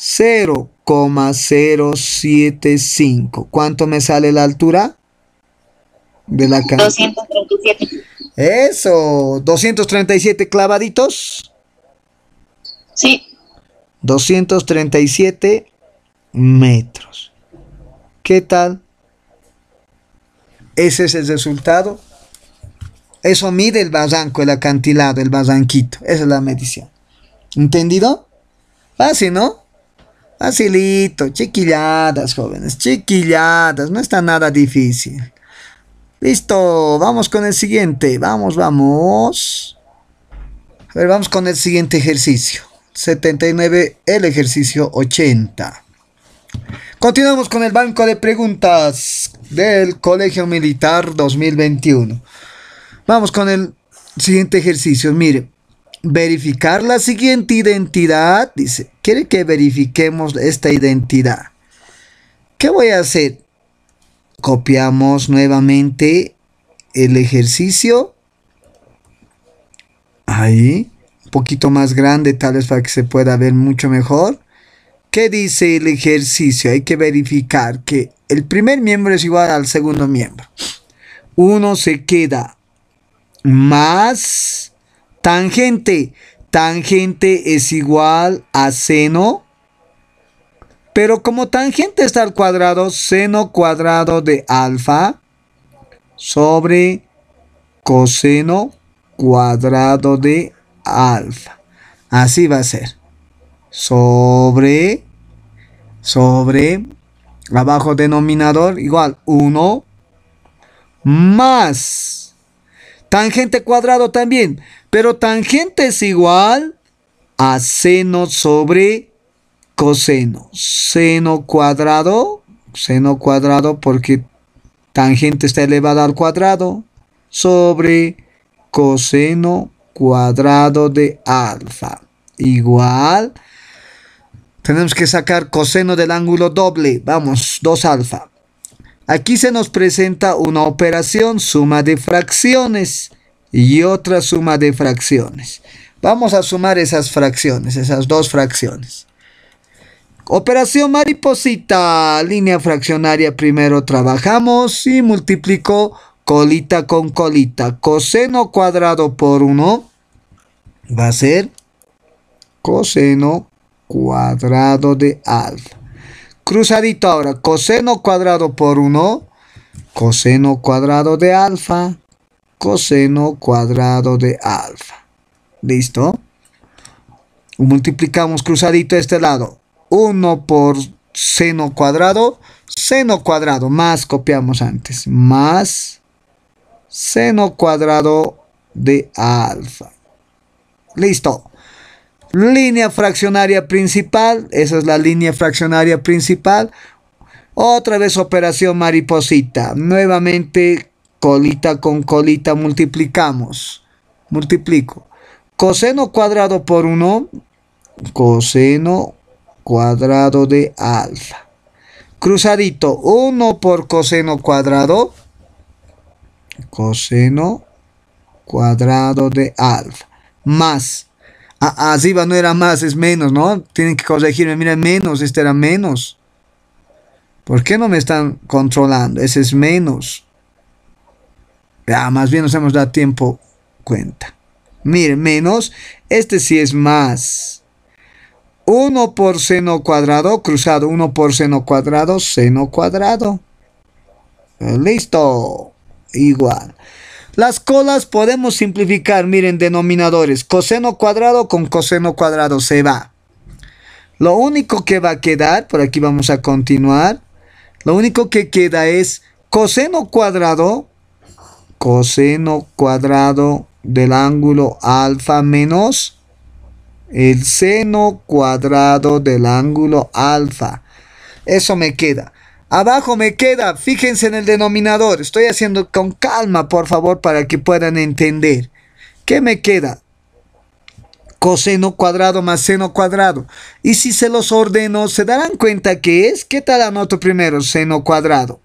0,075. ¿Cuánto me sale la altura? De la cámara? 237. Eso, 237 clavaditos. Sí. 237 metros. ¿Qué tal? Ese es el resultado. Eso mide el barranco, el acantilado, el barranquito. Esa es la medición. ¿Entendido? Fácil, ¿no? Facilito, chiquilladas, jóvenes, chiquilladas, no está nada difícil. Listo, vamos con el siguiente, vamos, vamos. A ver, vamos con el siguiente ejercicio. 79, el ejercicio 80. Continuamos con el banco de preguntas del Colegio Militar 2021. Vamos con el siguiente ejercicio. Mire, verificar la siguiente identidad. Dice, quiere que verifiquemos esta identidad. ¿Qué voy a hacer? Copiamos nuevamente el ejercicio. Ahí, un poquito más grande, tal vez para que se pueda ver mucho mejor. ¿Qué dice el ejercicio? Hay que verificar que el primer miembro es igual al segundo miembro. Uno se queda más tangente. Tangente es igual a seno. Pero como tangente está al cuadrado, seno cuadrado de alfa sobre coseno cuadrado de alfa. Así va a ser. Sobre, sobre, abajo denominador igual 1 más tangente cuadrado también. Pero tangente es igual a seno sobre coseno. Seno cuadrado, seno cuadrado porque tangente está elevada al cuadrado, sobre coseno cuadrado de alfa. Igual, tenemos que sacar coseno del ángulo doble, vamos, 2 alfa. Aquí se nos presenta una operación, suma de fracciones y otra suma de fracciones. Vamos a sumar esas fracciones, esas dos fracciones. Operación mariposita, línea fraccionaria primero trabajamos y multiplico colita con colita. Coseno cuadrado por 1 va a ser coseno cuadrado de alfa. Cruzadito ahora, coseno cuadrado por 1, coseno cuadrado de alfa coseno cuadrado de alfa. ¿Listo? Multiplicamos cruzadito este lado. 1 por seno cuadrado, seno cuadrado, más copiamos antes, más seno cuadrado de alfa. Listo. Línea fraccionaria principal, esa es la línea fraccionaria principal. Otra vez operación mariposita. Nuevamente Colita con colita multiplicamos. Multiplico. Coseno cuadrado por 1. Coseno cuadrado de alfa. Cruzadito. 1 por coseno cuadrado. Coseno cuadrado de alfa. Más. Ah, ah no era más, es menos, ¿no? Tienen que corregirme. Mira, menos. Este era menos. ¿Por qué no me están controlando? Ese es menos. Ah, más bien nos hemos dado tiempo cuenta. Miren, menos, este sí es más. 1 por seno cuadrado cruzado, 1 por seno cuadrado, seno cuadrado. Eh, listo. Igual. Las colas podemos simplificar, miren, denominadores. Coseno cuadrado con coseno cuadrado se va. Lo único que va a quedar, por aquí vamos a continuar. Lo único que queda es coseno cuadrado coseno cuadrado del ángulo alfa menos el seno cuadrado del ángulo alfa. Eso me queda. Abajo me queda, fíjense en el denominador. Estoy haciendo con calma, por favor, para que puedan entender. ¿Qué me queda? Coseno cuadrado más seno cuadrado. Y si se los ordeno, ¿se darán cuenta que es? ¿Qué tal anoto primero? Seno cuadrado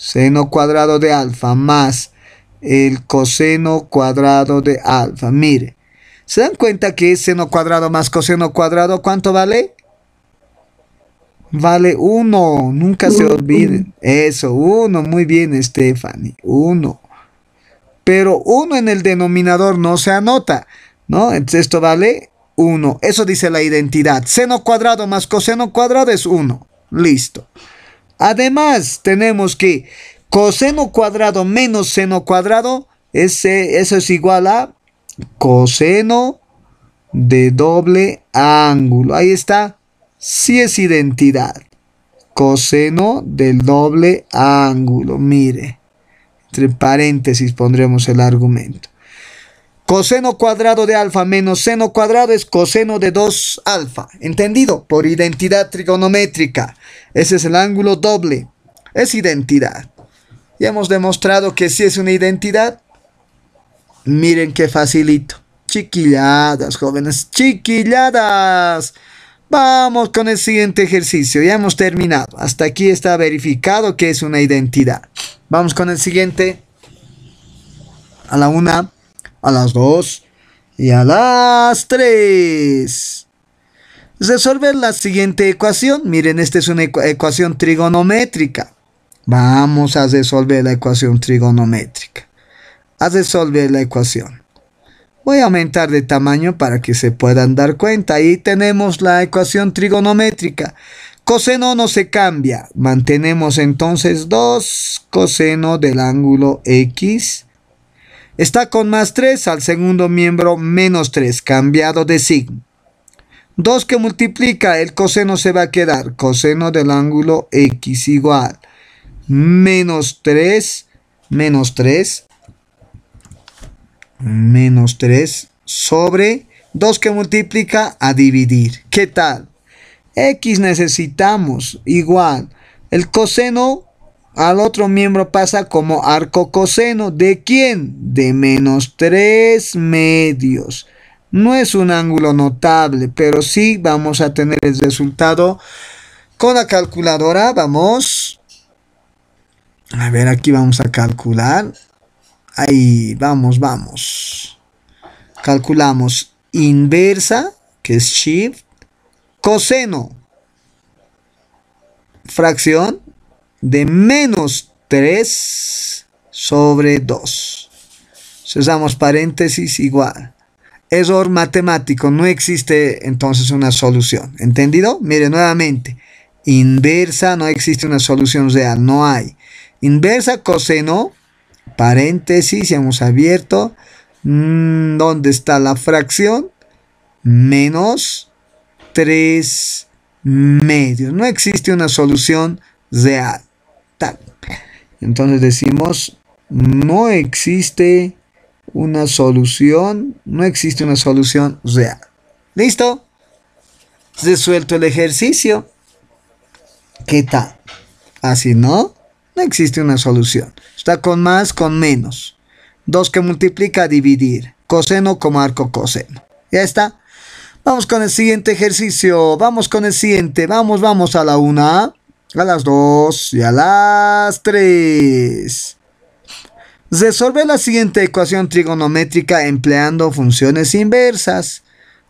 seno cuadrado de alfa más el coseno cuadrado de alfa. Mire, ¿se dan cuenta que seno cuadrado más coseno cuadrado? ¿Cuánto vale? Vale 1, nunca se olviden. Eso, 1, muy bien Stephanie, 1. Pero 1 en el denominador no se anota, ¿no? Entonces esto vale 1. Eso dice la identidad. Seno cuadrado más coseno cuadrado es 1. Listo. Además, tenemos que coseno cuadrado menos seno cuadrado, eso es igual a coseno de doble ángulo. Ahí está, si es identidad. Coseno del doble ángulo, mire. Entre paréntesis pondremos el argumento. Coseno cuadrado de alfa menos seno cuadrado es coseno de 2 alfa. ¿Entendido? Por identidad trigonométrica. Ese es el ángulo doble. Es identidad. Ya hemos demostrado que si es una identidad, miren qué facilito. Chiquilladas, jóvenes, chiquilladas. Vamos con el siguiente ejercicio. Ya hemos terminado. Hasta aquí está verificado que es una identidad. Vamos con el siguiente. A la una, a las dos y a las tres resolver la siguiente ecuación. Miren, esta es una ecuación trigonométrica. Vamos a resolver la ecuación trigonométrica. A resolver la ecuación. Voy a aumentar de tamaño para que se puedan dar cuenta. Ahí tenemos la ecuación trigonométrica. Coseno no se cambia. Mantenemos entonces 2 coseno del ángulo X. Está con más 3 al segundo miembro menos 3, cambiado de signo. 2 que multiplica el coseno se va a quedar coseno del ángulo x igual menos 3 menos 3 menos 3 sobre 2 que multiplica a dividir. ¿Qué tal? X necesitamos igual. El coseno al otro miembro pasa como arco coseno. ¿De quién? De menos 3 medios. No es un ángulo notable, pero sí vamos a tener el resultado con la calculadora. Vamos. A ver, aquí vamos a calcular. Ahí, vamos, vamos. Calculamos inversa, que es shift, coseno, fracción de menos 3 sobre 2. Entonces, usamos paréntesis igual error matemático, no existe entonces una solución. ¿Entendido? Mire nuevamente, inversa, no existe una solución real, no hay. Inversa coseno, paréntesis, hemos abierto, mm, ¿dónde está la fracción? Menos 3 medios. No existe una solución real. Entonces decimos, no existe una solución, no existe una solución real. ¿Listo? Resuelto el ejercicio. ¿Qué tal? Así ah, no, no existe una solución. Está con más, con menos. Dos que multiplica, dividir. Coseno como arco coseno. Ya está. Vamos con el siguiente ejercicio. Vamos con el siguiente. Vamos, vamos a la 1, a las dos y a las tres. Resolver la siguiente ecuación trigonométrica empleando funciones inversas.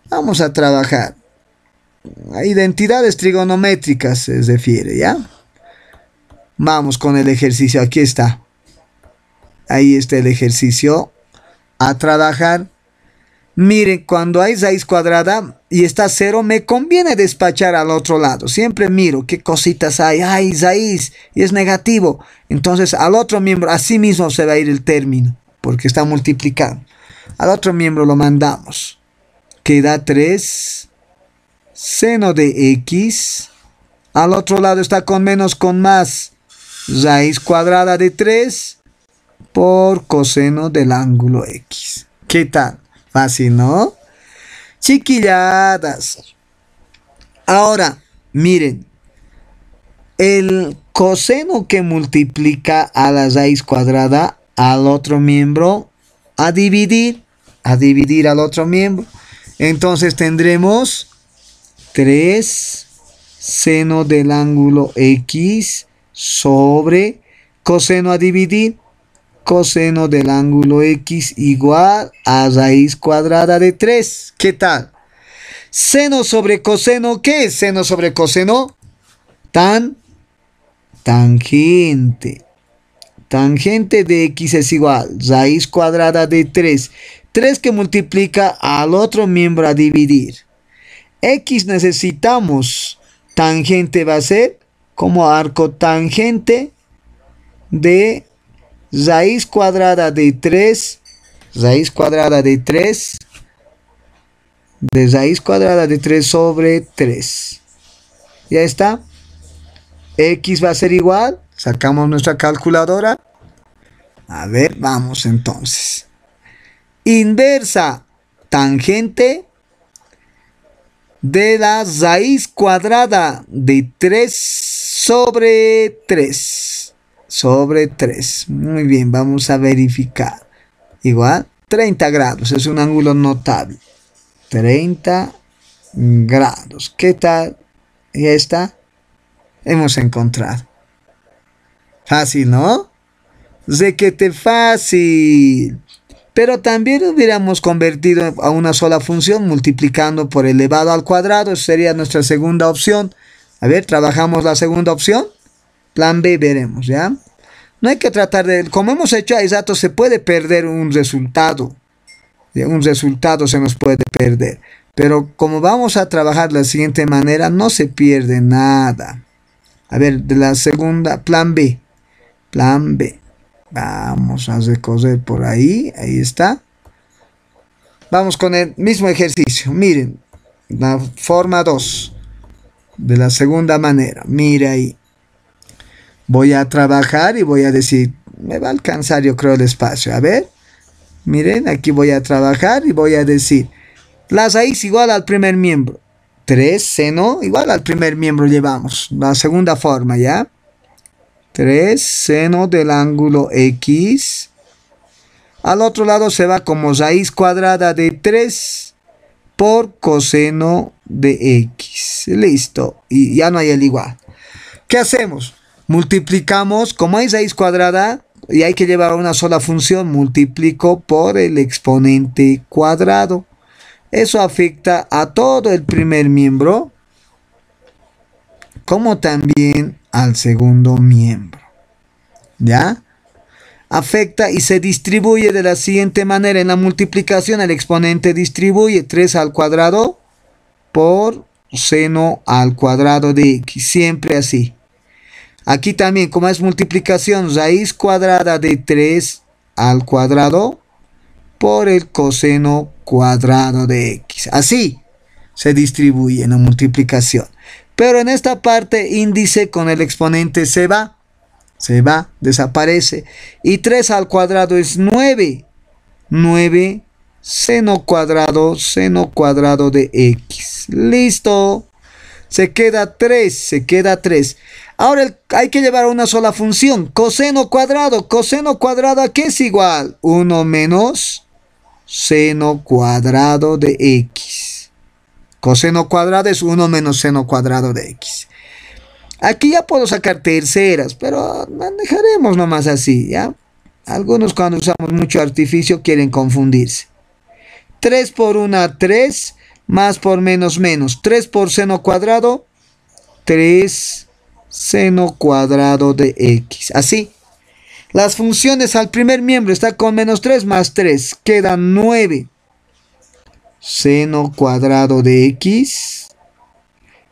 Vamos a trabajar. identidades trigonométricas se refiere, ¿ya? Vamos con el ejercicio, aquí está. Ahí está el ejercicio a trabajar. Miren, cuando hay raíz cuadrada y está cero, me conviene despachar al otro lado. Siempre miro qué cositas hay. Hay raíz y es negativo. Entonces al otro miembro, así mismo se va a ir el término, porque está multiplicando. Al otro miembro lo mandamos. Queda 3 seno de x. Al otro lado está con menos con más. Raíz cuadrada de 3 por coseno del ángulo x. ¿Qué tal? Fácil, ¿no? Chiquilladas. Ahora, miren. El coseno que multiplica a la raíz cuadrada al otro miembro a dividir, a dividir al otro miembro. Entonces tendremos 3 seno del ángulo X sobre coseno a dividir coseno del ángulo X igual a raíz cuadrada de 3. ¿Qué tal? Seno sobre coseno, ¿qué es seno sobre coseno? Tan, tangente. Tangente de X es igual, raíz cuadrada de 3. 3 que multiplica al otro miembro a dividir. X necesitamos, tangente va a ser como arco tangente de raíz cuadrada de 3, raíz cuadrada de 3, de raíz cuadrada de 3 sobre 3. Ya está. X va a ser igual. Sacamos nuestra calculadora. A ver, vamos entonces. Inversa tangente de la raíz cuadrada de 3 sobre 3 sobre 3. Muy bien, vamos a verificar. Igual, 30 grados, es un ángulo notable. 30 grados. ¿Qué tal? Y esta hemos encontrado. Fácil, ¿no? sé que te fácil. Pero también hubiéramos convertido a una sola función multiplicando por elevado al cuadrado. Sería nuestra segunda opción. A ver, trabajamos la segunda opción. Plan B veremos, ¿ya? No hay que tratar de... Como hemos hecho ahí datos, se puede perder un resultado. Un resultado se nos puede perder. Pero como vamos a trabajar de la siguiente manera, no se pierde nada. A ver, de la segunda, plan B. Plan B. Vamos a recoger por ahí. Ahí está. Vamos con el mismo ejercicio. Miren, la forma 2. De la segunda manera. Mira ahí voy a trabajar y voy a decir, me va a alcanzar yo creo el espacio. A ver, miren, aquí voy a trabajar y voy a decir, la raíz igual al primer miembro. 3 seno igual al primer miembro llevamos. La segunda forma, ¿ya? 3 seno del ángulo X. Al otro lado se va como raíz cuadrada de 3 por coseno de X. Listo. Y ya no hay el igual. ¿Qué hacemos? Multiplicamos, como es raíz cuadrada y hay que llevar una sola función, multiplico por el exponente cuadrado. Eso afecta a todo el primer miembro, como también al segundo miembro. ¿Ya? Afecta y se distribuye de la siguiente manera. En la multiplicación el exponente distribuye 3 al cuadrado por seno al cuadrado de x. Siempre así. Aquí también, como es multiplicación, raíz cuadrada de 3 al cuadrado por el coseno cuadrado de x. Así se distribuye en la multiplicación. Pero en esta parte índice con el exponente se va. Se va, desaparece. Y 3 al cuadrado es 9. 9 seno cuadrado, seno cuadrado de x. Listo. Se queda 3, se queda 3. Ahora hay que llevar una sola función. Coseno cuadrado. Coseno cuadrado a qué es igual? 1 menos seno cuadrado de x. Coseno cuadrado es 1 menos seno cuadrado de x. Aquí ya puedo sacar terceras, pero manejaremos nomás así, ¿ya? Algunos cuando usamos mucho artificio quieren confundirse. 3 por 1, 3, más por menos, menos. 3 por seno cuadrado, 3 seno cuadrado de x. Así. Las funciones al primer miembro está con menos 3 más 3. queda 9. Seno cuadrado de x.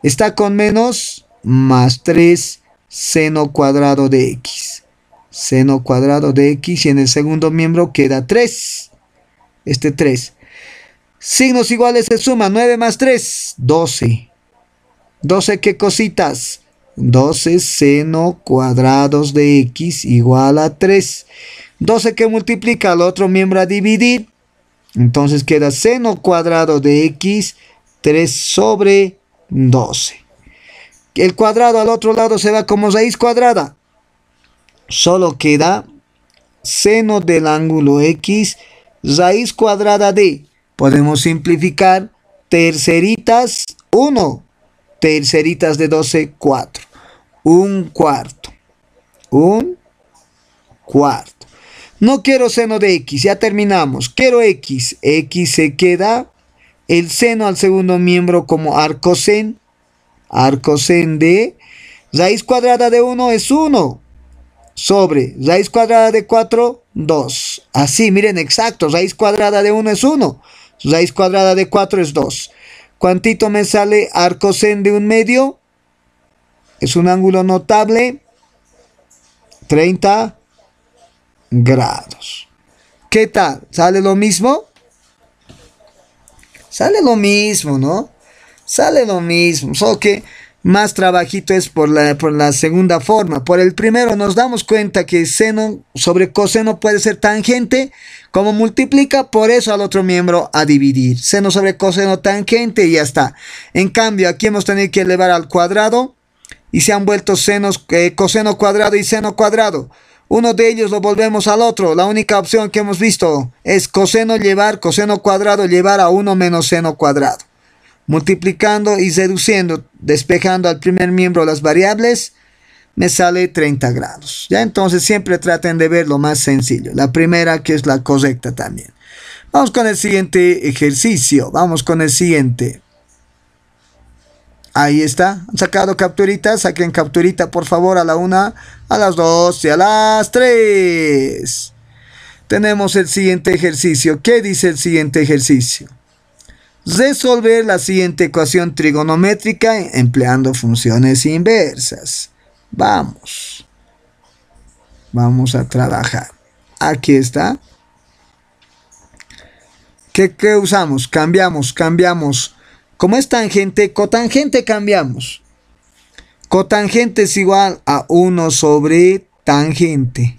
Está con menos más 3 seno cuadrado de x. Seno cuadrado de x y en el segundo miembro queda 3. Este 3. Signos iguales se suma. 9 más 3, 12. 12 qué cositas. 12 seno cuadrados de x igual a 3. 12 que multiplica al otro miembro a dividir. Entonces queda seno cuadrado de x 3 sobre 12. El cuadrado al otro lado se va como raíz cuadrada. Solo queda seno del ángulo x raíz cuadrada de. Podemos simplificar terceritas 1, terceritas de 12, 4 un cuarto. Un cuarto. No quiero seno de x, ya terminamos. Quiero x. X se queda el seno al segundo miembro como arcosen. Arcosen de raíz cuadrada de 1 es 1. Sobre raíz cuadrada de 4, 2. Así, miren, exacto. Raíz cuadrada de 1 es 1. Raíz cuadrada de 4 es 2. ¿Cuánto me sale arcosen de un medio? Es un ángulo notable, 30 grados. ¿Qué tal? ¿Sale lo mismo? Sale lo mismo, ¿no? Sale lo mismo, solo que más trabajito es por la, por la segunda forma. Por el primero nos damos cuenta que seno sobre coseno puede ser tangente como multiplica, por eso al otro miembro a dividir. Seno sobre coseno tangente y ya está. En cambio, aquí hemos tenido que elevar al cuadrado y se han vuelto senos, eh, coseno cuadrado y seno cuadrado. Uno de ellos lo volvemos al otro. La única opción que hemos visto es coseno llevar, coseno cuadrado llevar a 1 menos seno cuadrado. Multiplicando y reduciendo, despejando al primer miembro las variables, me sale 30 grados. Ya entonces siempre traten de ver lo más sencillo. La primera que es la correcta también. Vamos con el siguiente ejercicio. Vamos con el siguiente. Ahí está. Han sacado capturitas. Saquen capturita, por favor, a la una, a las dos y a las tres. Tenemos el siguiente ejercicio. ¿Qué dice el siguiente ejercicio? Resolver la siguiente ecuación trigonométrica empleando funciones inversas. Vamos. Vamos a trabajar. Aquí está. ¿Qué, qué usamos? Cambiamos, cambiamos como es tangente, cotangente cambiamos. Cotangente es igual a 1 sobre tangente.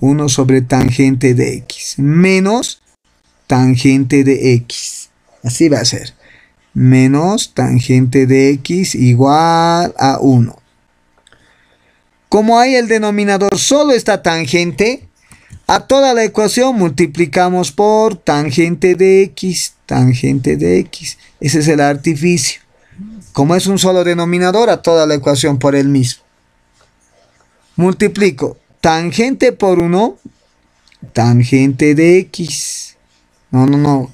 1 sobre tangente de x. Menos tangente de x. Así va a ser. Menos tangente de x igual a 1. Como hay el denominador solo está tangente, a toda la ecuación multiplicamos por tangente de x, tangente de x. Ese es el artificio. Como es un solo denominador, a toda la ecuación por el mismo. Multiplico tangente por 1, tangente de x. No, no, no.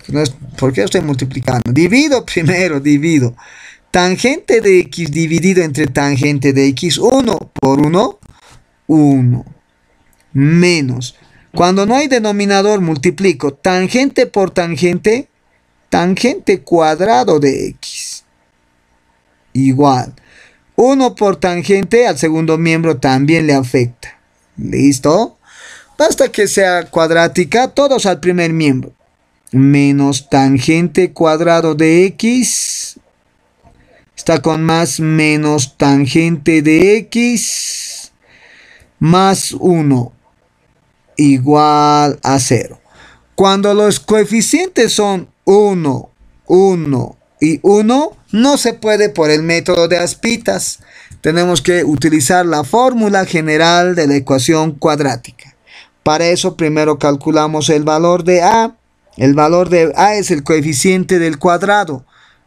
¿Por qué estoy multiplicando? Divido primero, divido. Tangente de x dividido entre tangente de x, 1 por 1, 1. Menos cuando no hay denominador, multiplico tangente por tangente, tangente cuadrado de x. Igual. 1 por tangente al segundo miembro también le afecta. ¿Listo? Basta que sea cuadrática, todos al primer miembro. Menos tangente cuadrado de x. Está con más menos tangente de x. Más 1 igual a 0. Cuando los coeficientes son 1, 1 y 1, no se puede por el método de Aspitas. Tenemos que utilizar la fórmula general de la ecuación cuadrática. Para eso primero calculamos el valor de A. El valor de A es el coeficiente del cuadrado.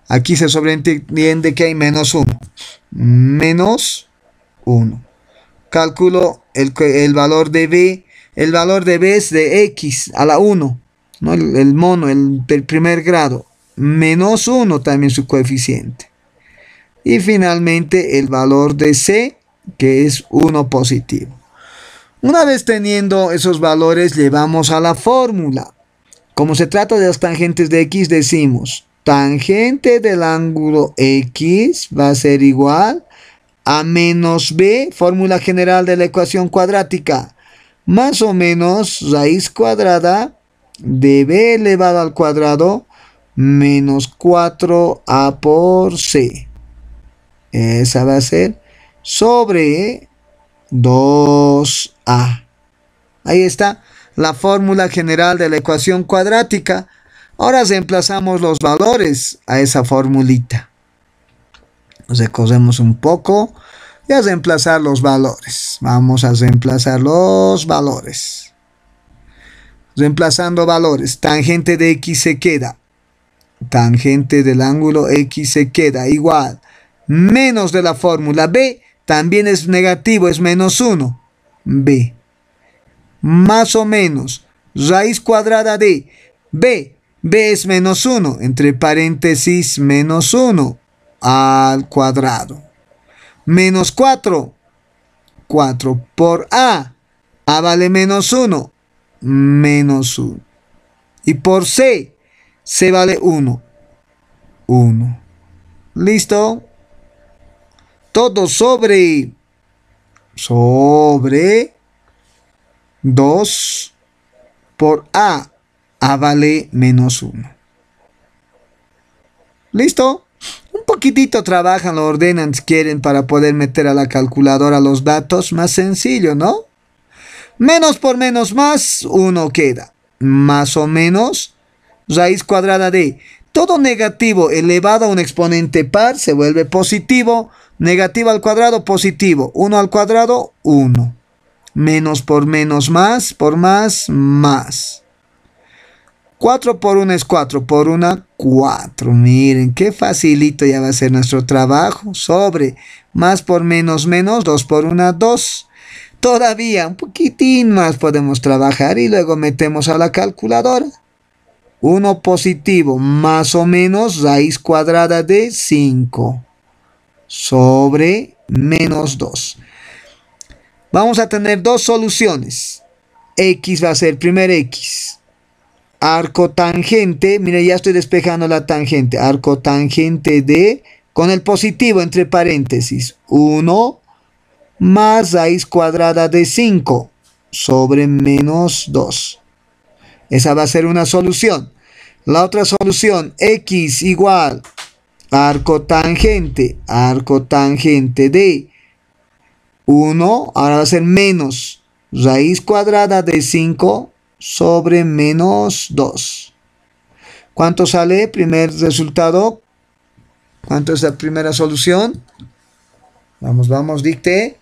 Aquí se sobreentiende que hay menos 1. Menos 1. Calculo el, el valor de B el valor de b es de x a la 1, ¿no? el, mono, el, primer grado, menos 1 también su coeficiente. Y finalmente el valor de c, que es 1 positivo. Una vez teniendo esos valores, llevamos a la fórmula. Como se trata de las tangentes de x, decimos tangente del ángulo x va a ser igual a menos b, fórmula general de la ecuación cuadrática, más o menos raíz cuadrada de b elevado al cuadrado menos 4a por c. Esa va a ser sobre 2a. Ahí está la fórmula general de la ecuación cuadrática. Ahora reemplazamos los valores a esa formulita. Recorremos un poco y a reemplazar los valores. Vamos a reemplazar los valores. Reemplazando valores, tangente de x se queda. Tangente del ángulo x se queda igual. Menos de la fórmula b también es negativo, es menos 1. b. Más o menos raíz cuadrada de b. b es menos 1, entre paréntesis menos 1 al cuadrado menos 4. 4 por A. A vale menos 1. Menos 1. Y por C. C vale 1. 1. ¿Listo? Todo sobre. Sobre. 2 por A. A vale menos 1. ¿Listo? poquitito trabajan, lo ordenan, quieren para poder meter a la calculadora los datos, más sencillo, ¿no? Menos por menos más, uno queda. Más o menos, raíz cuadrada de todo negativo elevado a un exponente par se vuelve positivo. Negativo al cuadrado, positivo. 1 al cuadrado, 1. Menos por menos más, por más, más. 4 por 1 es 4, por 1, 4. Miren, qué facilito ya va a ser nuestro trabajo. Sobre, más por menos, menos, 2 por 1, 2. Todavía un poquitín más podemos trabajar y luego metemos a la calculadora. 1 positivo, más o menos raíz cuadrada de 5. Sobre menos 2. Vamos a tener dos soluciones. X va a ser primer X arco tangente, mire ya estoy despejando la tangente, arco tangente de, con el positivo entre paréntesis, 1 más raíz cuadrada de 5 sobre menos 2. Esa va a ser una solución. La otra solución, x igual arco tangente, arco tangente de 1, ahora va a ser menos raíz cuadrada de 5 sobre menos 2. ¿Cuánto sale? Primer resultado. ¿Cuánto es la primera solución? Vamos, vamos, dicte.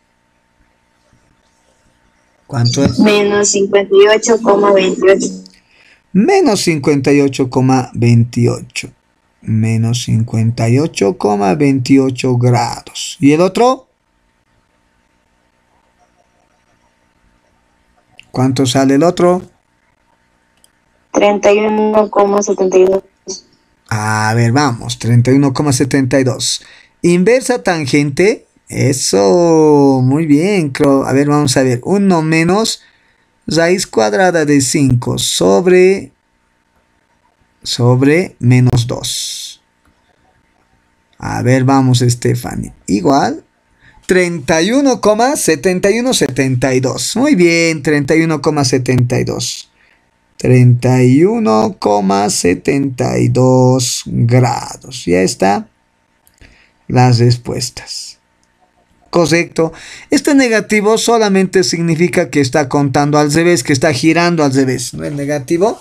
¿Cuánto es? Menos 58,28. Menos 58,28. Menos 58,28 grados. ¿Y el otro? ¿Cuánto sale el otro? 31,72. A ver, vamos, 31,72. Inversa tangente, eso, muy bien. A ver, vamos a ver, 1 menos raíz cuadrada de 5 sobre, sobre menos 2. A ver, vamos, Stephanie. Igual, 31,7172. Muy bien, 31,72. 31,72 grados. Ya está las respuestas. Correcto. Este negativo solamente significa que está contando al revés, que está girando al revés. ¿No es negativo?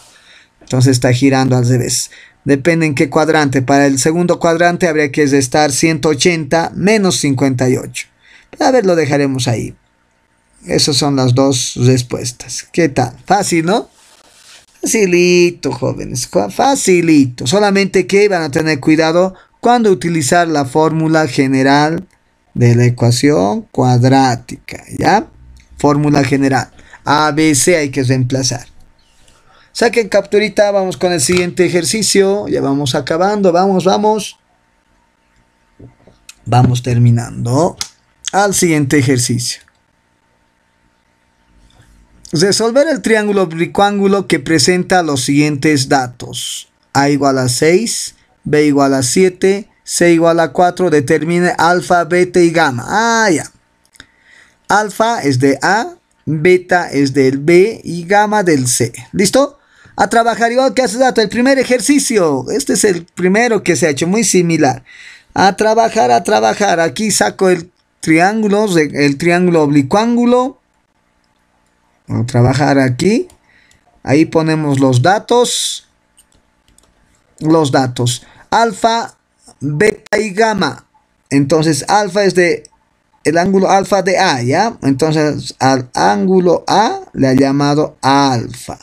Entonces está girando al revés. Depende en qué cuadrante. Para el segundo cuadrante habría que estar 180 menos 58. a ver, lo dejaremos ahí. Esas son las dos respuestas. ¿Qué tal? Fácil, ¿no? Facilito, jóvenes, facilito. Solamente que van a tener cuidado cuando utilizar la fórmula general de la ecuación cuadrática, ¿ya? Fórmula general. ABC hay que reemplazar. Saquen capturita, vamos con el siguiente ejercicio. Ya vamos acabando, vamos, vamos. Vamos terminando al siguiente ejercicio. Resolver el triángulo oblicuángulo que presenta los siguientes datos. A igual a 6, B igual a 7, C igual a 4. Determine alfa, beta y gamma. Ah, ya. Alfa es de A, beta es del B y gamma del C. ¿Listo? A trabajar igual que hace dato. El primer ejercicio. Este es el primero que se ha hecho. Muy similar. A trabajar, a trabajar. Aquí saco el triángulo, el triángulo oblicuángulo a trabajar aquí. Ahí ponemos los datos. Los datos. Alfa, beta y gamma. Entonces, alfa es de el ángulo alfa de A, ¿ya? Entonces, al ángulo A le ha llamado alfa.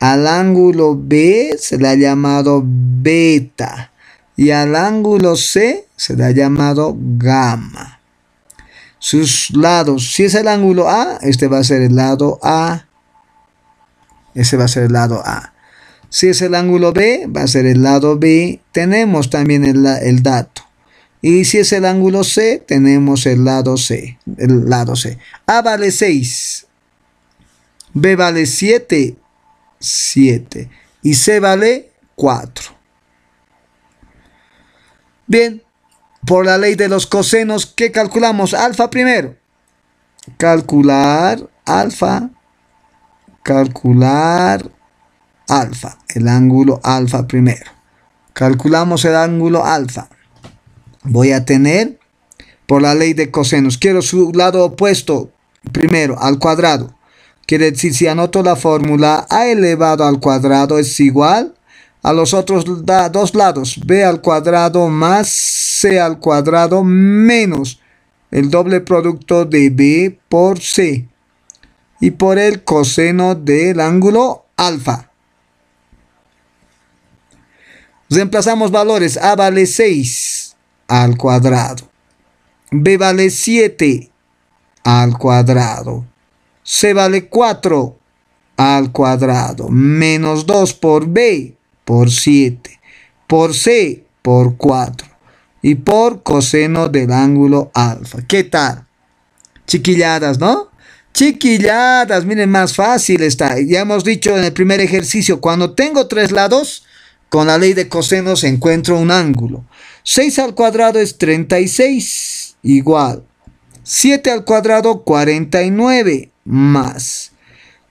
Al ángulo B se le ha llamado beta. Y al ángulo C se le ha llamado gamma sus lados. Si es el ángulo A, este va a ser el lado A. Ese va a ser el lado A. Si es el ángulo B, va a ser el lado B. Tenemos también el, dato. Y si es el ángulo C, tenemos el lado C. El lado C. A vale 6. B vale 7. 7. Y C vale 4. Bien, por la ley de los cosenos ¿Qué calculamos alfa primero. Calcular alfa, calcular alfa, el ángulo alfa primero. Calculamos el ángulo alfa. Voy a tener por la ley de cosenos. Quiero su lado opuesto primero al cuadrado. Quiere decir, si anoto la fórmula a elevado al cuadrado es igual a los otros dos lados, b al cuadrado más c al cuadrado menos el doble producto de b por c y por el coseno del ángulo alfa. Reemplazamos valores. A vale 6 al cuadrado. B vale 7 al cuadrado. C vale 4 al cuadrado. Menos 2 por B por 7. Por C por 4 y por coseno del ángulo alfa. ¿Qué tal? Chiquilladas, ¿no? Chiquilladas, miren, más fácil está. Ya hemos dicho en el primer ejercicio, cuando tengo tres lados, con la ley de cosenos encuentro un ángulo. 6 al cuadrado es 36, igual. 7 al cuadrado, 49, más.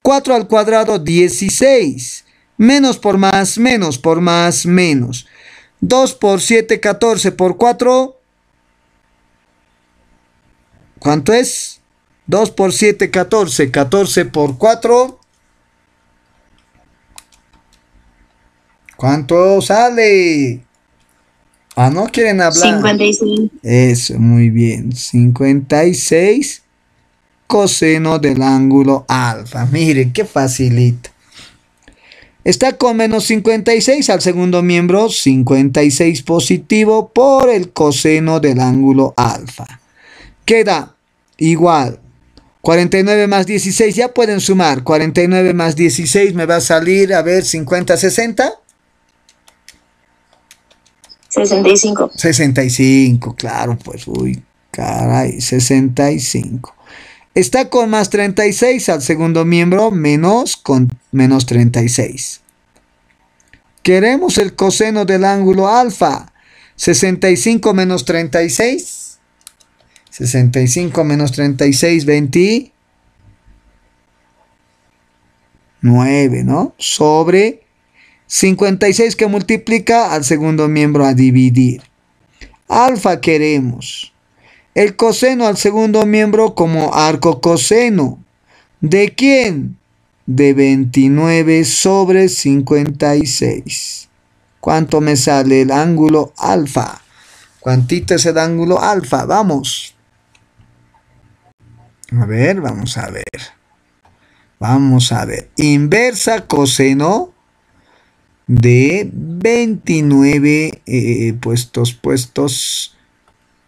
4 al cuadrado, 16. Menos por más, menos por más, menos. 2 por 7, 14 por 4. ¿Cuánto es? 2 por 7, 14. 14 por 4. ¿Cuánto sale? Ah, no quieren hablar. 56. Eso, muy bien. 56 coseno del ángulo alfa. miren qué facilita está con menos 56 al segundo miembro, 56 positivo por el coseno del ángulo alfa. Queda igual. 49 más 16, ya pueden sumar. 49 más 16 me va a salir, a ver, 50, 60. 65. 65, claro, pues, uy, caray, 65. Está con más 36 al segundo miembro, menos con menos 36. Queremos el coseno del ángulo alfa. 65 menos 36. 65 menos 36, 20. 9, ¿no? Sobre 56 que multiplica al segundo miembro a dividir. Alfa queremos el coseno al segundo miembro como arco coseno. ¿De quién? De 29 sobre 56. ¿Cuánto me sale el ángulo alfa? ¿Cuánto es el ángulo alfa? Vamos. A ver, vamos a ver. Vamos a ver. Inversa coseno de 29 eh, puestos, puestos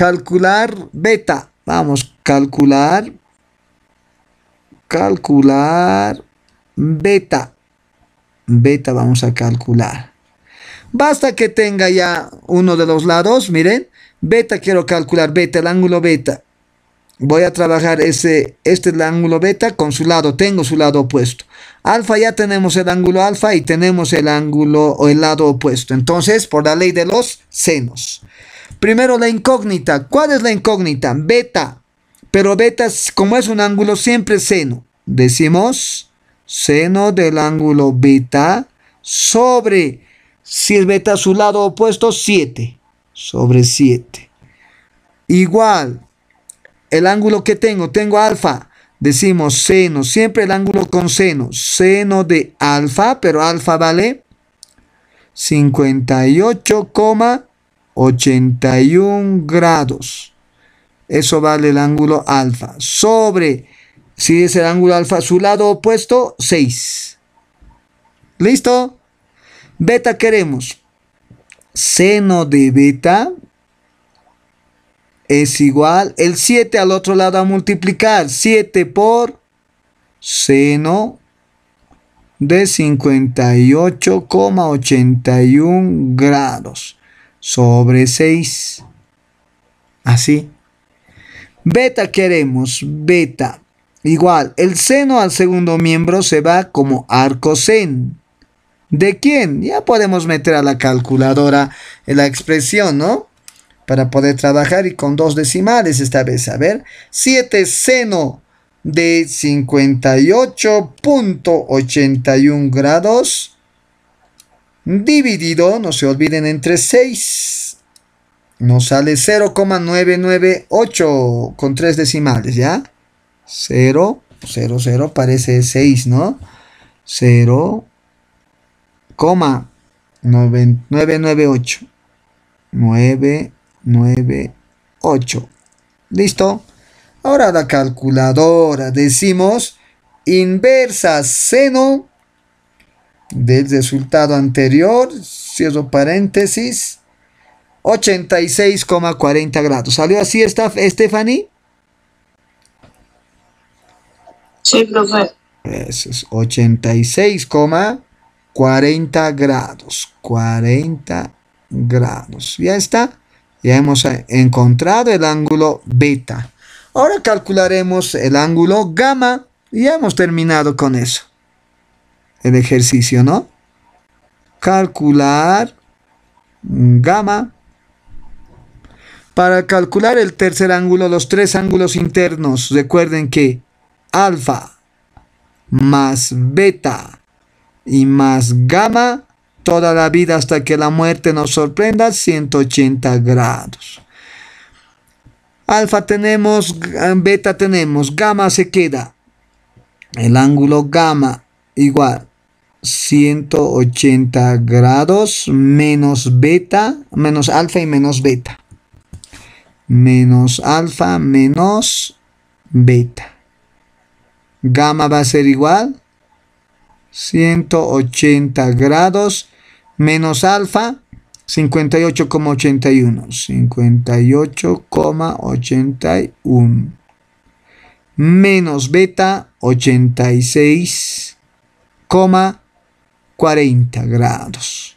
calcular beta. Vamos, calcular, calcular beta. Beta vamos a calcular. Basta que tenga ya uno de los lados, miren. Beta quiero calcular, beta, el ángulo beta. Voy a trabajar ese, este el ángulo beta con su lado, tengo su lado opuesto. Alfa ya tenemos el ángulo alfa y tenemos el ángulo o el lado opuesto. Entonces, por la ley de los senos. Primero la incógnita. ¿Cuál es la incógnita? Beta. Pero beta, como es un ángulo, siempre seno. Decimos seno del ángulo beta sobre, si es beta su lado opuesto, 7. Sobre 7. Igual, el ángulo que tengo, tengo alfa. Decimos seno, siempre el ángulo con seno. Seno de alfa, pero alfa vale 58, 81 grados. Eso vale el ángulo alfa. Sobre, si es el ángulo alfa, su lado opuesto, 6. ¿Listo? Beta queremos. Seno de beta es igual el 7 al otro lado a multiplicar. 7 por seno de 58,81 grados sobre 6. Así. Beta queremos, beta. Igual, el seno al segundo miembro se va como arcosen ¿De quién? Ya podemos meter a la calculadora la expresión, ¿no? Para poder trabajar y con dos decimales esta vez. A ver, 7 seno de 58.81 grados dividido, no se olviden, entre 6. Nos sale 0,998 con tres decimales, ¿ya? 0, 0, 0 parece 6, ¿no? 0,998. 998. ¿Listo? Ahora la calculadora decimos inversa seno del resultado anterior, cierro paréntesis, 86,40 grados. ¿Salió así, esta, Stephanie? Sí, profe. Eso es 86,40 grados. 40 grados. Ya está. Ya hemos encontrado el ángulo beta. Ahora calcularemos el ángulo gamma y ya hemos terminado con eso el ejercicio, ¿no? Calcular mm, gamma. Para calcular el tercer ángulo, los tres ángulos internos, recuerden que alfa más beta y más gamma toda la vida hasta que la muerte nos sorprenda 180 grados. Alfa tenemos, beta tenemos, gamma se queda. El ángulo gamma igual 180 grados menos beta, menos alfa y menos beta. Menos alfa, menos beta. Gamma va a ser igual. 180 grados menos alfa, 58,81. 58,81. Menos beta, 86, 40 grados.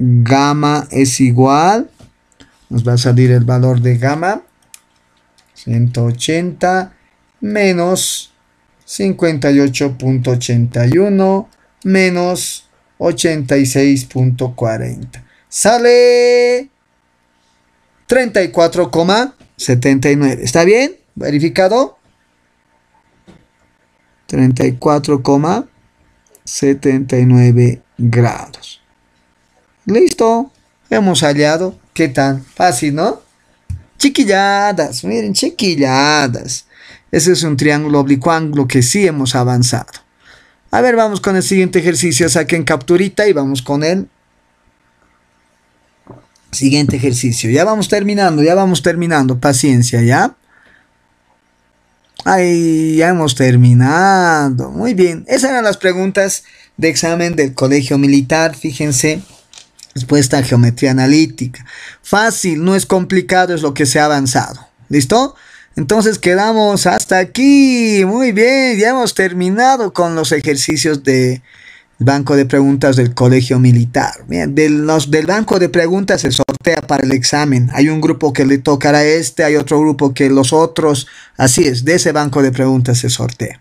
gama es igual, nos va a salir el valor de gama 180 menos 58.81 menos 86.40. Sale 34,79. ¿Está bien? Verificado. 34, 79 grados. Listo, hemos hallado. ¿Qué tan fácil, no? Chiquilladas, miren, chiquilladas. Ese es un triángulo oblicuángulo que sí hemos avanzado. A ver, vamos con el siguiente ejercicio. Saquen capturita y vamos con el siguiente ejercicio. Ya vamos terminando, ya vamos terminando. Paciencia, ¿ya? Ahí, ya hemos terminado. Muy bien. Esas eran las preguntas de examen del colegio militar. Fíjense. Respuesta a geometría analítica. Fácil, no es complicado, es lo que se ha avanzado. ¿Listo? Entonces quedamos hasta aquí. Muy bien, ya hemos terminado con los ejercicios de banco de preguntas del colegio militar. Bien, del, del banco de preguntas se sortea para el examen. Hay un grupo que le tocará este, hay otro grupo que los otros. Así es, de ese banco de preguntas se sortea.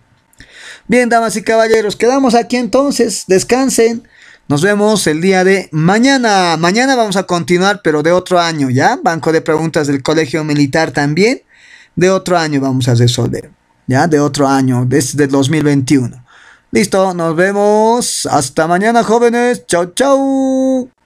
Bien, damas y caballeros, quedamos aquí entonces. Descansen. Nos vemos el día de mañana. Mañana vamos a continuar, pero de otro año, ¿ya? Banco de preguntas del colegio militar también. De otro año vamos a resolver, ¿ya? De otro año, desde 2021. Listo, nos vemos. Hasta mañana, jóvenes. Chau, chau.